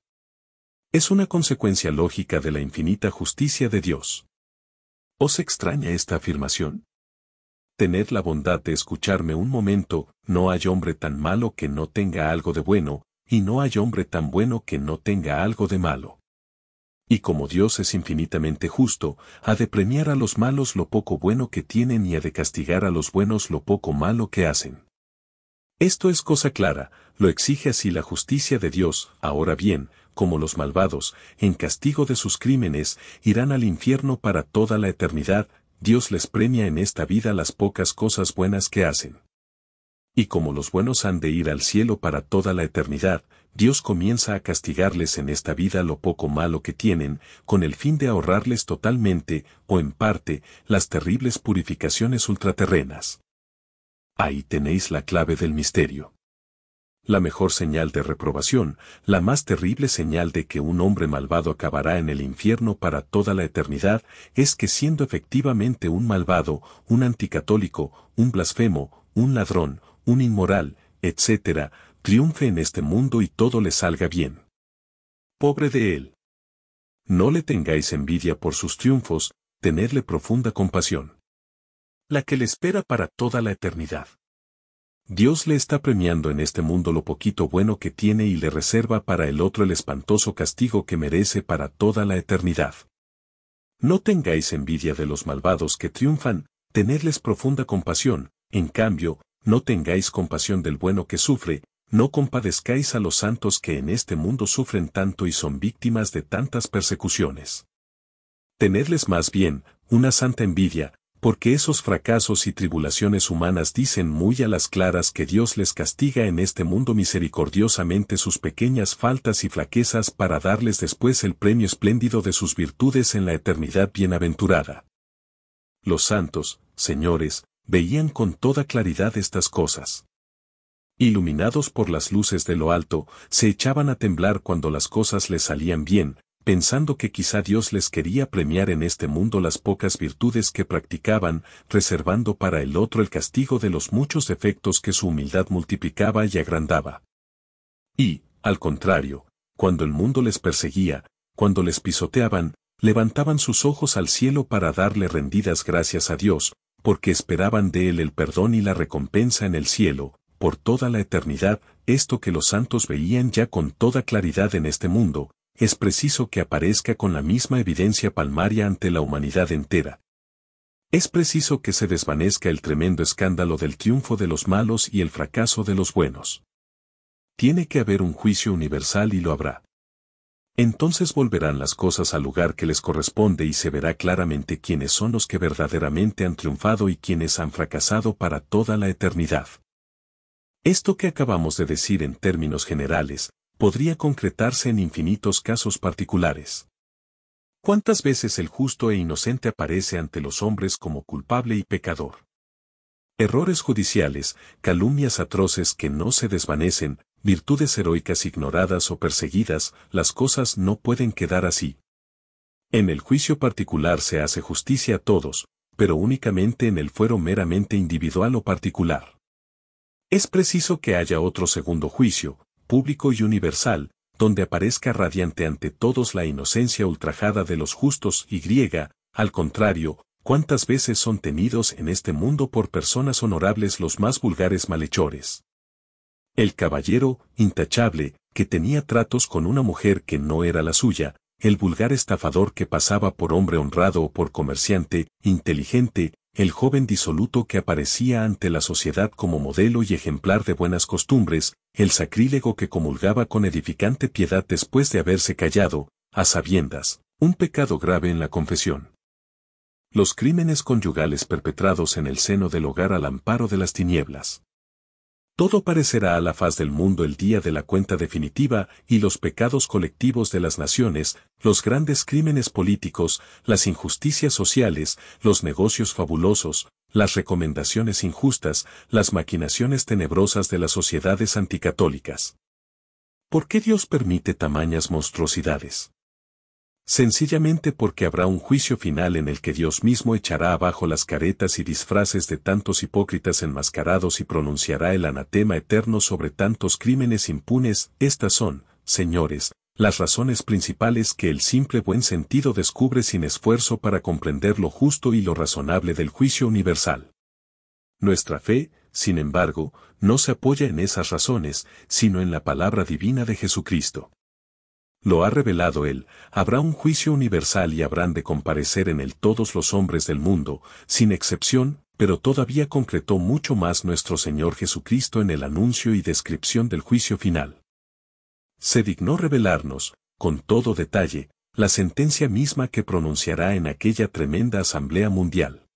Es una consecuencia lógica de la infinita justicia de Dios. ¿Os extraña esta afirmación? Tened la bondad de escucharme un momento, no hay hombre tan malo que no tenga algo de bueno, y no hay hombre tan bueno que no tenga algo de malo. Y como Dios es infinitamente justo, ha de premiar a los malos lo poco bueno que tienen y ha de castigar a los buenos lo poco malo que hacen. Esto es cosa clara, lo exige así la justicia de Dios, ahora bien, como los malvados, en castigo de sus crímenes, irán al infierno para toda la eternidad, Dios les premia en esta vida las pocas cosas buenas que hacen. Y como los buenos han de ir al cielo para toda la eternidad, Dios comienza a castigarles en esta vida lo poco malo que tienen, con el fin de ahorrarles totalmente, o en parte, las terribles purificaciones ultraterrenas. Ahí tenéis la clave del misterio la mejor señal de reprobación, la más terrible señal de que un hombre malvado acabará en el infierno para toda la eternidad, es que siendo efectivamente un malvado, un anticatólico, un blasfemo, un ladrón, un inmoral, etc., triunfe en este mundo y todo le salga bien. Pobre de él. No le tengáis envidia por sus triunfos, tenedle profunda compasión. La que le espera para toda la eternidad. Dios le está premiando en este mundo lo poquito bueno que tiene y le reserva para el otro el espantoso castigo que merece para toda la eternidad. No tengáis envidia de los malvados que triunfan, tenedles profunda compasión, en cambio, no tengáis compasión del bueno que sufre, no compadezcáis a los santos que en este mundo sufren tanto y son víctimas de tantas persecuciones. Tenedles más bien, una santa envidia, porque esos fracasos y tribulaciones humanas dicen muy a las claras que Dios les castiga en este mundo misericordiosamente sus pequeñas faltas y flaquezas para darles después el premio espléndido de sus virtudes en la eternidad bienaventurada. Los santos, señores, veían con toda claridad estas cosas. Iluminados por las luces de lo alto, se echaban a temblar cuando las cosas les salían bien, pensando que quizá Dios les quería premiar en este mundo las pocas virtudes que practicaban, reservando para el otro el castigo de los muchos defectos que su humildad multiplicaba y agrandaba. Y, al contrario, cuando el mundo les perseguía, cuando les pisoteaban, levantaban sus ojos al cielo para darle rendidas gracias a Dios, porque esperaban de él el perdón y la recompensa en el cielo, por toda la eternidad, esto que los santos veían ya con toda claridad en este mundo, es preciso que aparezca con la misma evidencia palmaria ante la humanidad entera. Es preciso que se desvanezca el tremendo escándalo del triunfo de los malos y el fracaso de los buenos. Tiene que haber un juicio universal y lo habrá. Entonces volverán las cosas al lugar que les corresponde y se verá claramente quiénes son los que verdaderamente han triunfado y quiénes han fracasado para toda la eternidad. Esto que acabamos de decir en términos generales, podría concretarse en infinitos casos particulares. ¿Cuántas veces el justo e inocente aparece ante los hombres como culpable y pecador? Errores judiciales, calumnias atroces que no se desvanecen, virtudes heroicas ignoradas o perseguidas, las cosas no pueden quedar así. En el juicio particular se hace justicia a todos, pero únicamente en el fuero meramente individual o particular. Es preciso que haya otro segundo juicio, público y universal, donde aparezca radiante ante todos la inocencia ultrajada de los justos y griega, al contrario, cuántas veces son tenidos en este mundo por personas honorables los más vulgares malhechores. El caballero, intachable, que tenía tratos con una mujer que no era la suya, el vulgar estafador que pasaba por hombre honrado o por comerciante, inteligente, el joven disoluto que aparecía ante la sociedad como modelo y ejemplar de buenas costumbres, el sacrílego que comulgaba con edificante piedad después de haberse callado, a sabiendas, un pecado grave en la confesión. Los crímenes conyugales perpetrados en el seno del hogar al amparo de las tinieblas. Todo parecerá a la faz del mundo el día de la cuenta definitiva y los pecados colectivos de las naciones, los grandes crímenes políticos, las injusticias sociales, los negocios fabulosos, las recomendaciones injustas, las maquinaciones tenebrosas de las sociedades anticatólicas. ¿Por qué Dios permite tamañas monstruosidades? sencillamente porque habrá un juicio final en el que Dios mismo echará abajo las caretas y disfraces de tantos hipócritas enmascarados y pronunciará el anatema eterno sobre tantos crímenes impunes. Estas son, señores, las razones principales que el simple buen sentido descubre sin esfuerzo para comprender lo justo y lo razonable del juicio universal. Nuestra fe, sin embargo, no se apoya en esas razones, sino en la palabra divina de Jesucristo. Lo ha revelado él, habrá un juicio universal y habrán de comparecer en él todos los hombres del mundo, sin excepción, pero todavía concretó mucho más nuestro Señor Jesucristo en el anuncio y descripción del juicio final. Se dignó revelarnos, con todo detalle, la sentencia misma que pronunciará en aquella tremenda asamblea mundial.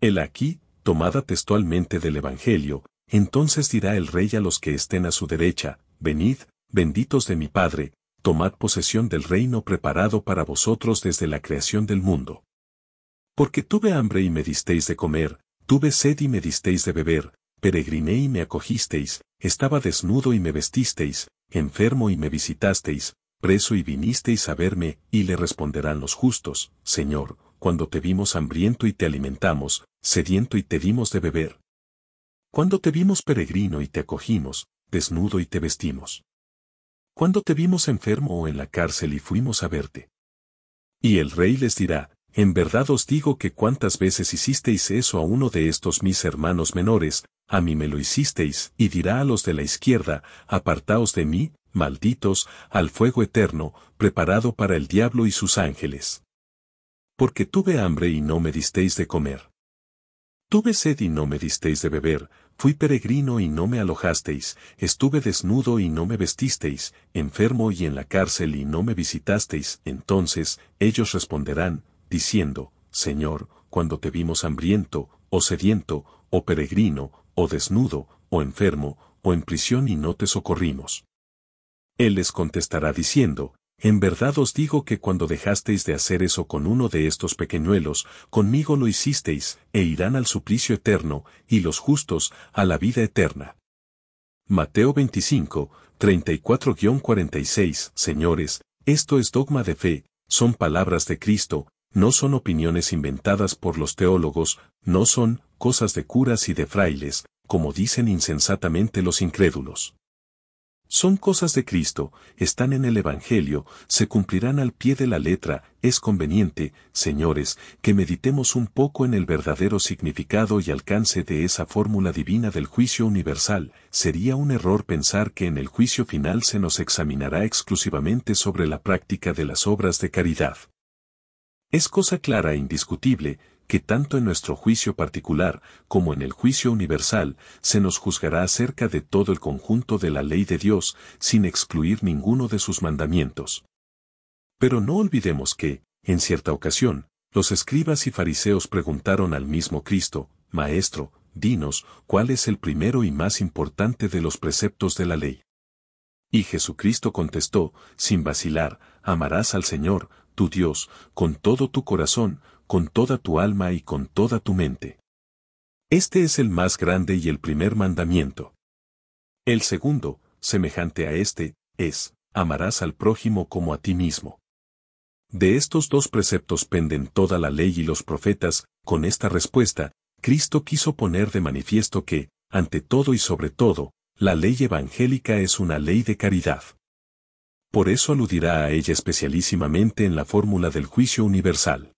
El aquí, tomada textualmente del Evangelio, entonces dirá el rey a los que estén a su derecha, venid, benditos de mi Padre, tomad posesión del reino preparado para vosotros desde la creación del mundo. Porque tuve hambre y me disteis de comer, tuve sed y me disteis de beber, peregriné y me acogisteis, estaba desnudo y me vestisteis, enfermo y me visitasteis, preso y vinisteis a verme, y le responderán los justos, Señor, cuando te vimos hambriento y te alimentamos, sediento y te dimos de beber. Cuando te vimos peregrino y te acogimos, desnudo y te vestimos cuando te vimos enfermo o en la cárcel y fuimos a verte. Y el rey les dirá, en verdad os digo que cuántas veces hicisteis eso a uno de estos mis hermanos menores, a mí me lo hicisteis, y dirá a los de la izquierda, apartaos de mí, malditos, al fuego eterno, preparado para el diablo y sus ángeles. Porque tuve hambre y no me disteis de comer. Tuve sed y no me disteis de beber, Fui peregrino y no me alojasteis, estuve desnudo y no me vestisteis, enfermo y en la cárcel y no me visitasteis. Entonces ellos responderán, diciendo, Señor, cuando te vimos hambriento, o sediento, o peregrino, o desnudo, o enfermo, o en prisión y no te socorrimos. Él les contestará diciendo, en verdad os digo que cuando dejasteis de hacer eso con uno de estos pequeñuelos, conmigo lo hicisteis, e irán al suplicio eterno, y los justos, a la vida eterna. Mateo 25, 34-46 Señores, esto es dogma de fe, son palabras de Cristo, no son opiniones inventadas por los teólogos, no son cosas de curas y de frailes, como dicen insensatamente los incrédulos. Son cosas de Cristo, están en el Evangelio, se cumplirán al pie de la letra, es conveniente, señores, que meditemos un poco en el verdadero significado y alcance de esa fórmula divina del juicio universal, sería un error pensar que en el juicio final se nos examinará exclusivamente sobre la práctica de las obras de caridad. Es cosa clara e indiscutible, que tanto en nuestro juicio particular como en el juicio universal se nos juzgará acerca de todo el conjunto de la ley de Dios sin excluir ninguno de sus mandamientos. Pero no olvidemos que, en cierta ocasión, los escribas y fariseos preguntaron al mismo Cristo, Maestro, dinos, ¿cuál es el primero y más importante de los preceptos de la ley? Y Jesucristo contestó, sin vacilar, amarás al Señor, tu Dios, con todo tu corazón, con toda tu alma y con toda tu mente. Este es el más grande y el primer mandamiento. El segundo, semejante a este, es, amarás al prójimo como a ti mismo. De estos dos preceptos penden toda la ley y los profetas, con esta respuesta, Cristo quiso poner de manifiesto que, ante todo y sobre todo, la ley evangélica es una ley de caridad. Por eso aludirá a ella especialísimamente en la fórmula del juicio universal.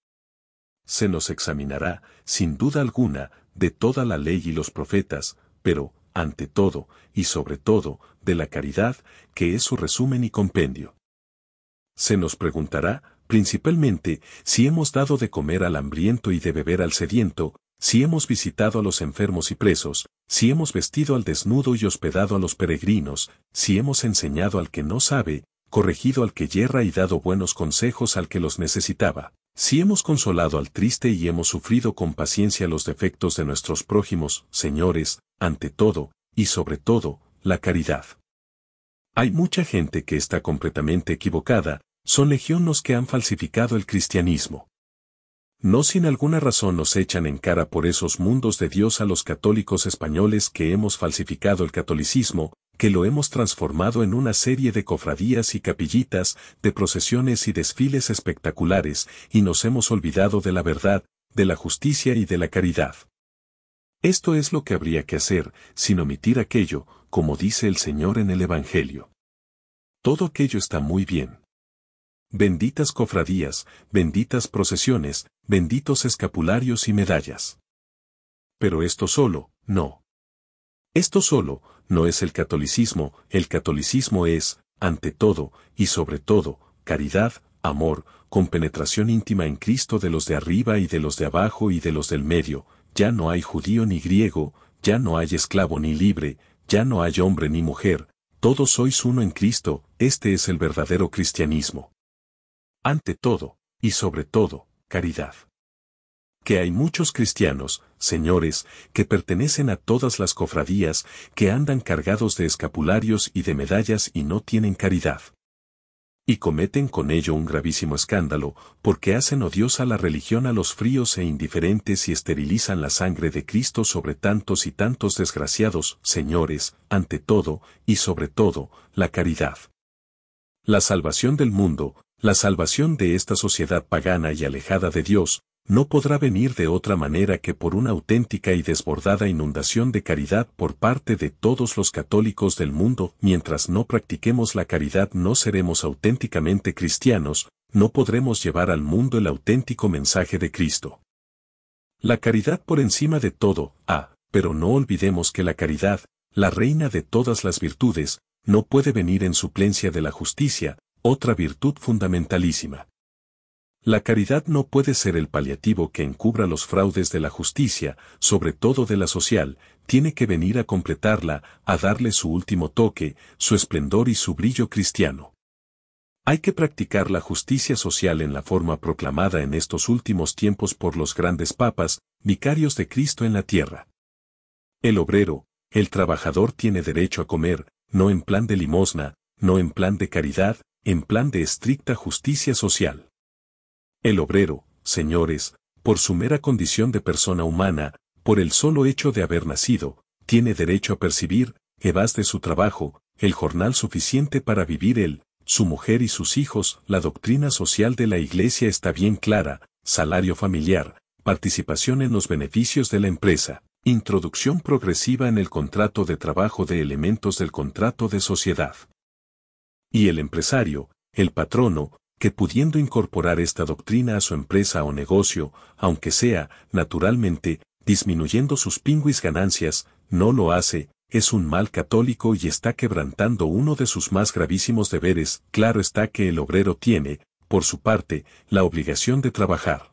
Se nos examinará, sin duda alguna, de toda la ley y los profetas, pero, ante todo, y sobre todo, de la caridad, que es su resumen y compendio. Se nos preguntará, principalmente, si hemos dado de comer al hambriento y de beber al sediento, si hemos visitado a los enfermos y presos, si hemos vestido al desnudo y hospedado a los peregrinos, si hemos enseñado al que no sabe, corregido al que yerra y dado buenos consejos al que los necesitaba. Si hemos consolado al triste y hemos sufrido con paciencia los defectos de nuestros prójimos, señores, ante todo, y sobre todo, la caridad. Hay mucha gente que está completamente equivocada, son legión los que han falsificado el cristianismo. No sin alguna razón nos echan en cara por esos mundos de Dios a los católicos españoles que hemos falsificado el catolicismo, que lo hemos transformado en una serie de cofradías y capillitas, de procesiones y desfiles espectaculares, y nos hemos olvidado de la verdad, de la justicia y de la caridad. Esto es lo que habría que hacer, sin omitir aquello, como dice el Señor en el Evangelio. Todo aquello está muy bien. Benditas cofradías, benditas procesiones, benditos escapularios y medallas. Pero esto solo, no. Esto solo, no es el catolicismo, el catolicismo es, ante todo, y sobre todo, caridad, amor, con penetración íntima en Cristo de los de arriba y de los de abajo y de los del medio, ya no hay judío ni griego, ya no hay esclavo ni libre, ya no hay hombre ni mujer, todos sois uno en Cristo, este es el verdadero cristianismo. Ante todo, y sobre todo, caridad que hay muchos cristianos, señores, que pertenecen a todas las cofradías, que andan cargados de escapularios y de medallas y no tienen caridad. Y cometen con ello un gravísimo escándalo, porque hacen odiosa la religión a los fríos e indiferentes y esterilizan la sangre de Cristo sobre tantos y tantos desgraciados, señores, ante todo, y sobre todo, la caridad. La salvación del mundo, la salvación de esta sociedad pagana y alejada de Dios, no podrá venir de otra manera que por una auténtica y desbordada inundación de caridad por parte de todos los católicos del mundo. Mientras no practiquemos la caridad no seremos auténticamente cristianos, no podremos llevar al mundo el auténtico mensaje de Cristo. La caridad por encima de todo, ah, pero no olvidemos que la caridad, la reina de todas las virtudes, no puede venir en suplencia de la justicia, otra virtud fundamentalísima. La caridad no puede ser el paliativo que encubra los fraudes de la justicia, sobre todo de la social, tiene que venir a completarla, a darle su último toque, su esplendor y su brillo cristiano. Hay que practicar la justicia social en la forma proclamada en estos últimos tiempos por los grandes papas, vicarios de Cristo en la tierra. El obrero, el trabajador tiene derecho a comer, no en plan de limosna, no en plan de caridad, en plan de estricta justicia social. El obrero, señores, por su mera condición de persona humana, por el solo hecho de haber nacido, tiene derecho a percibir, evas de su trabajo, el jornal suficiente para vivir él, su mujer y sus hijos. La doctrina social de la Iglesia está bien clara, salario familiar, participación en los beneficios de la empresa, introducción progresiva en el contrato de trabajo de elementos del contrato de sociedad. Y el empresario, el patrono, que pudiendo incorporar esta doctrina a su empresa o negocio, aunque sea, naturalmente, disminuyendo sus pingüis ganancias, no lo hace, es un mal católico y está quebrantando uno de sus más gravísimos deberes, claro está que el obrero tiene, por su parte, la obligación de trabajar.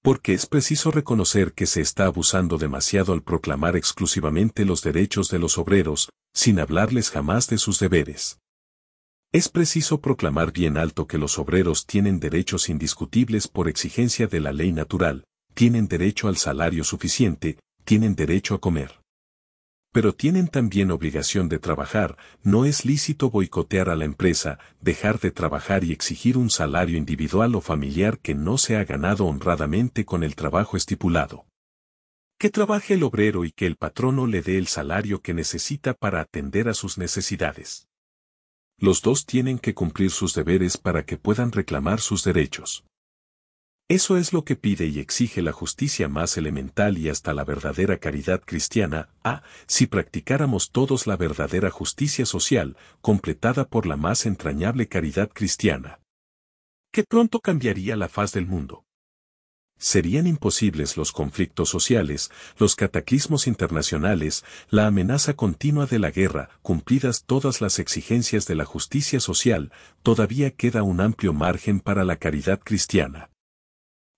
Porque es preciso reconocer que se está abusando demasiado al proclamar exclusivamente los derechos de los obreros, sin hablarles jamás de sus deberes. Es preciso proclamar bien alto que los obreros tienen derechos indiscutibles por exigencia de la ley natural, tienen derecho al salario suficiente, tienen derecho a comer. Pero tienen también obligación de trabajar, no es lícito boicotear a la empresa, dejar de trabajar y exigir un salario individual o familiar que no se ha ganado honradamente con el trabajo estipulado. Que trabaje el obrero y que el patrono le dé el salario que necesita para atender a sus necesidades los dos tienen que cumplir sus deberes para que puedan reclamar sus derechos. Eso es lo que pide y exige la justicia más elemental y hasta la verdadera caridad cristiana, ah, si practicáramos todos la verdadera justicia social, completada por la más entrañable caridad cristiana. ¿Qué pronto cambiaría la faz del mundo serían imposibles los conflictos sociales, los cataclismos internacionales, la amenaza continua de la guerra, cumplidas todas las exigencias de la justicia social, todavía queda un amplio margen para la caridad cristiana.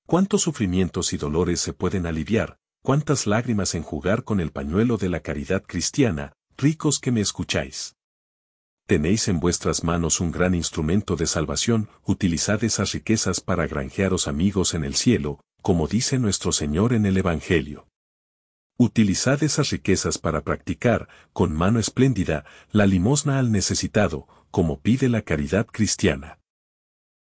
¿Cuántos sufrimientos y dolores se pueden aliviar? ¿Cuántas lágrimas enjugar con el pañuelo de la caridad cristiana, ricos que me escucháis? Tenéis en vuestras manos un gran instrumento de salvación, utilizad esas riquezas para granjearos amigos en el cielo, como dice nuestro Señor en el Evangelio. Utilizad esas riquezas para practicar, con mano espléndida, la limosna al necesitado, como pide la caridad cristiana.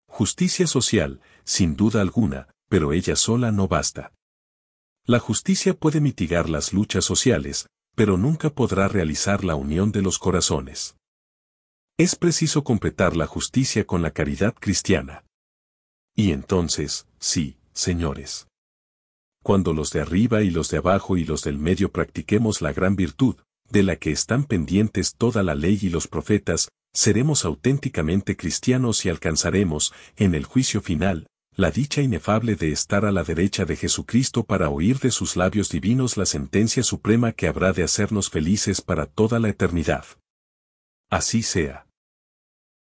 Justicia social, sin duda alguna, pero ella sola no basta. La justicia puede mitigar las luchas sociales, pero nunca podrá realizar la unión de los corazones. Es preciso completar la justicia con la caridad cristiana. Y entonces, sí, señores. Cuando los de arriba y los de abajo y los del medio practiquemos la gran virtud, de la que están pendientes toda la ley y los profetas, seremos auténticamente cristianos y alcanzaremos, en el juicio final, la dicha inefable de estar a la derecha de Jesucristo para oír de sus labios divinos la sentencia suprema que habrá de hacernos felices para toda la eternidad. Así sea.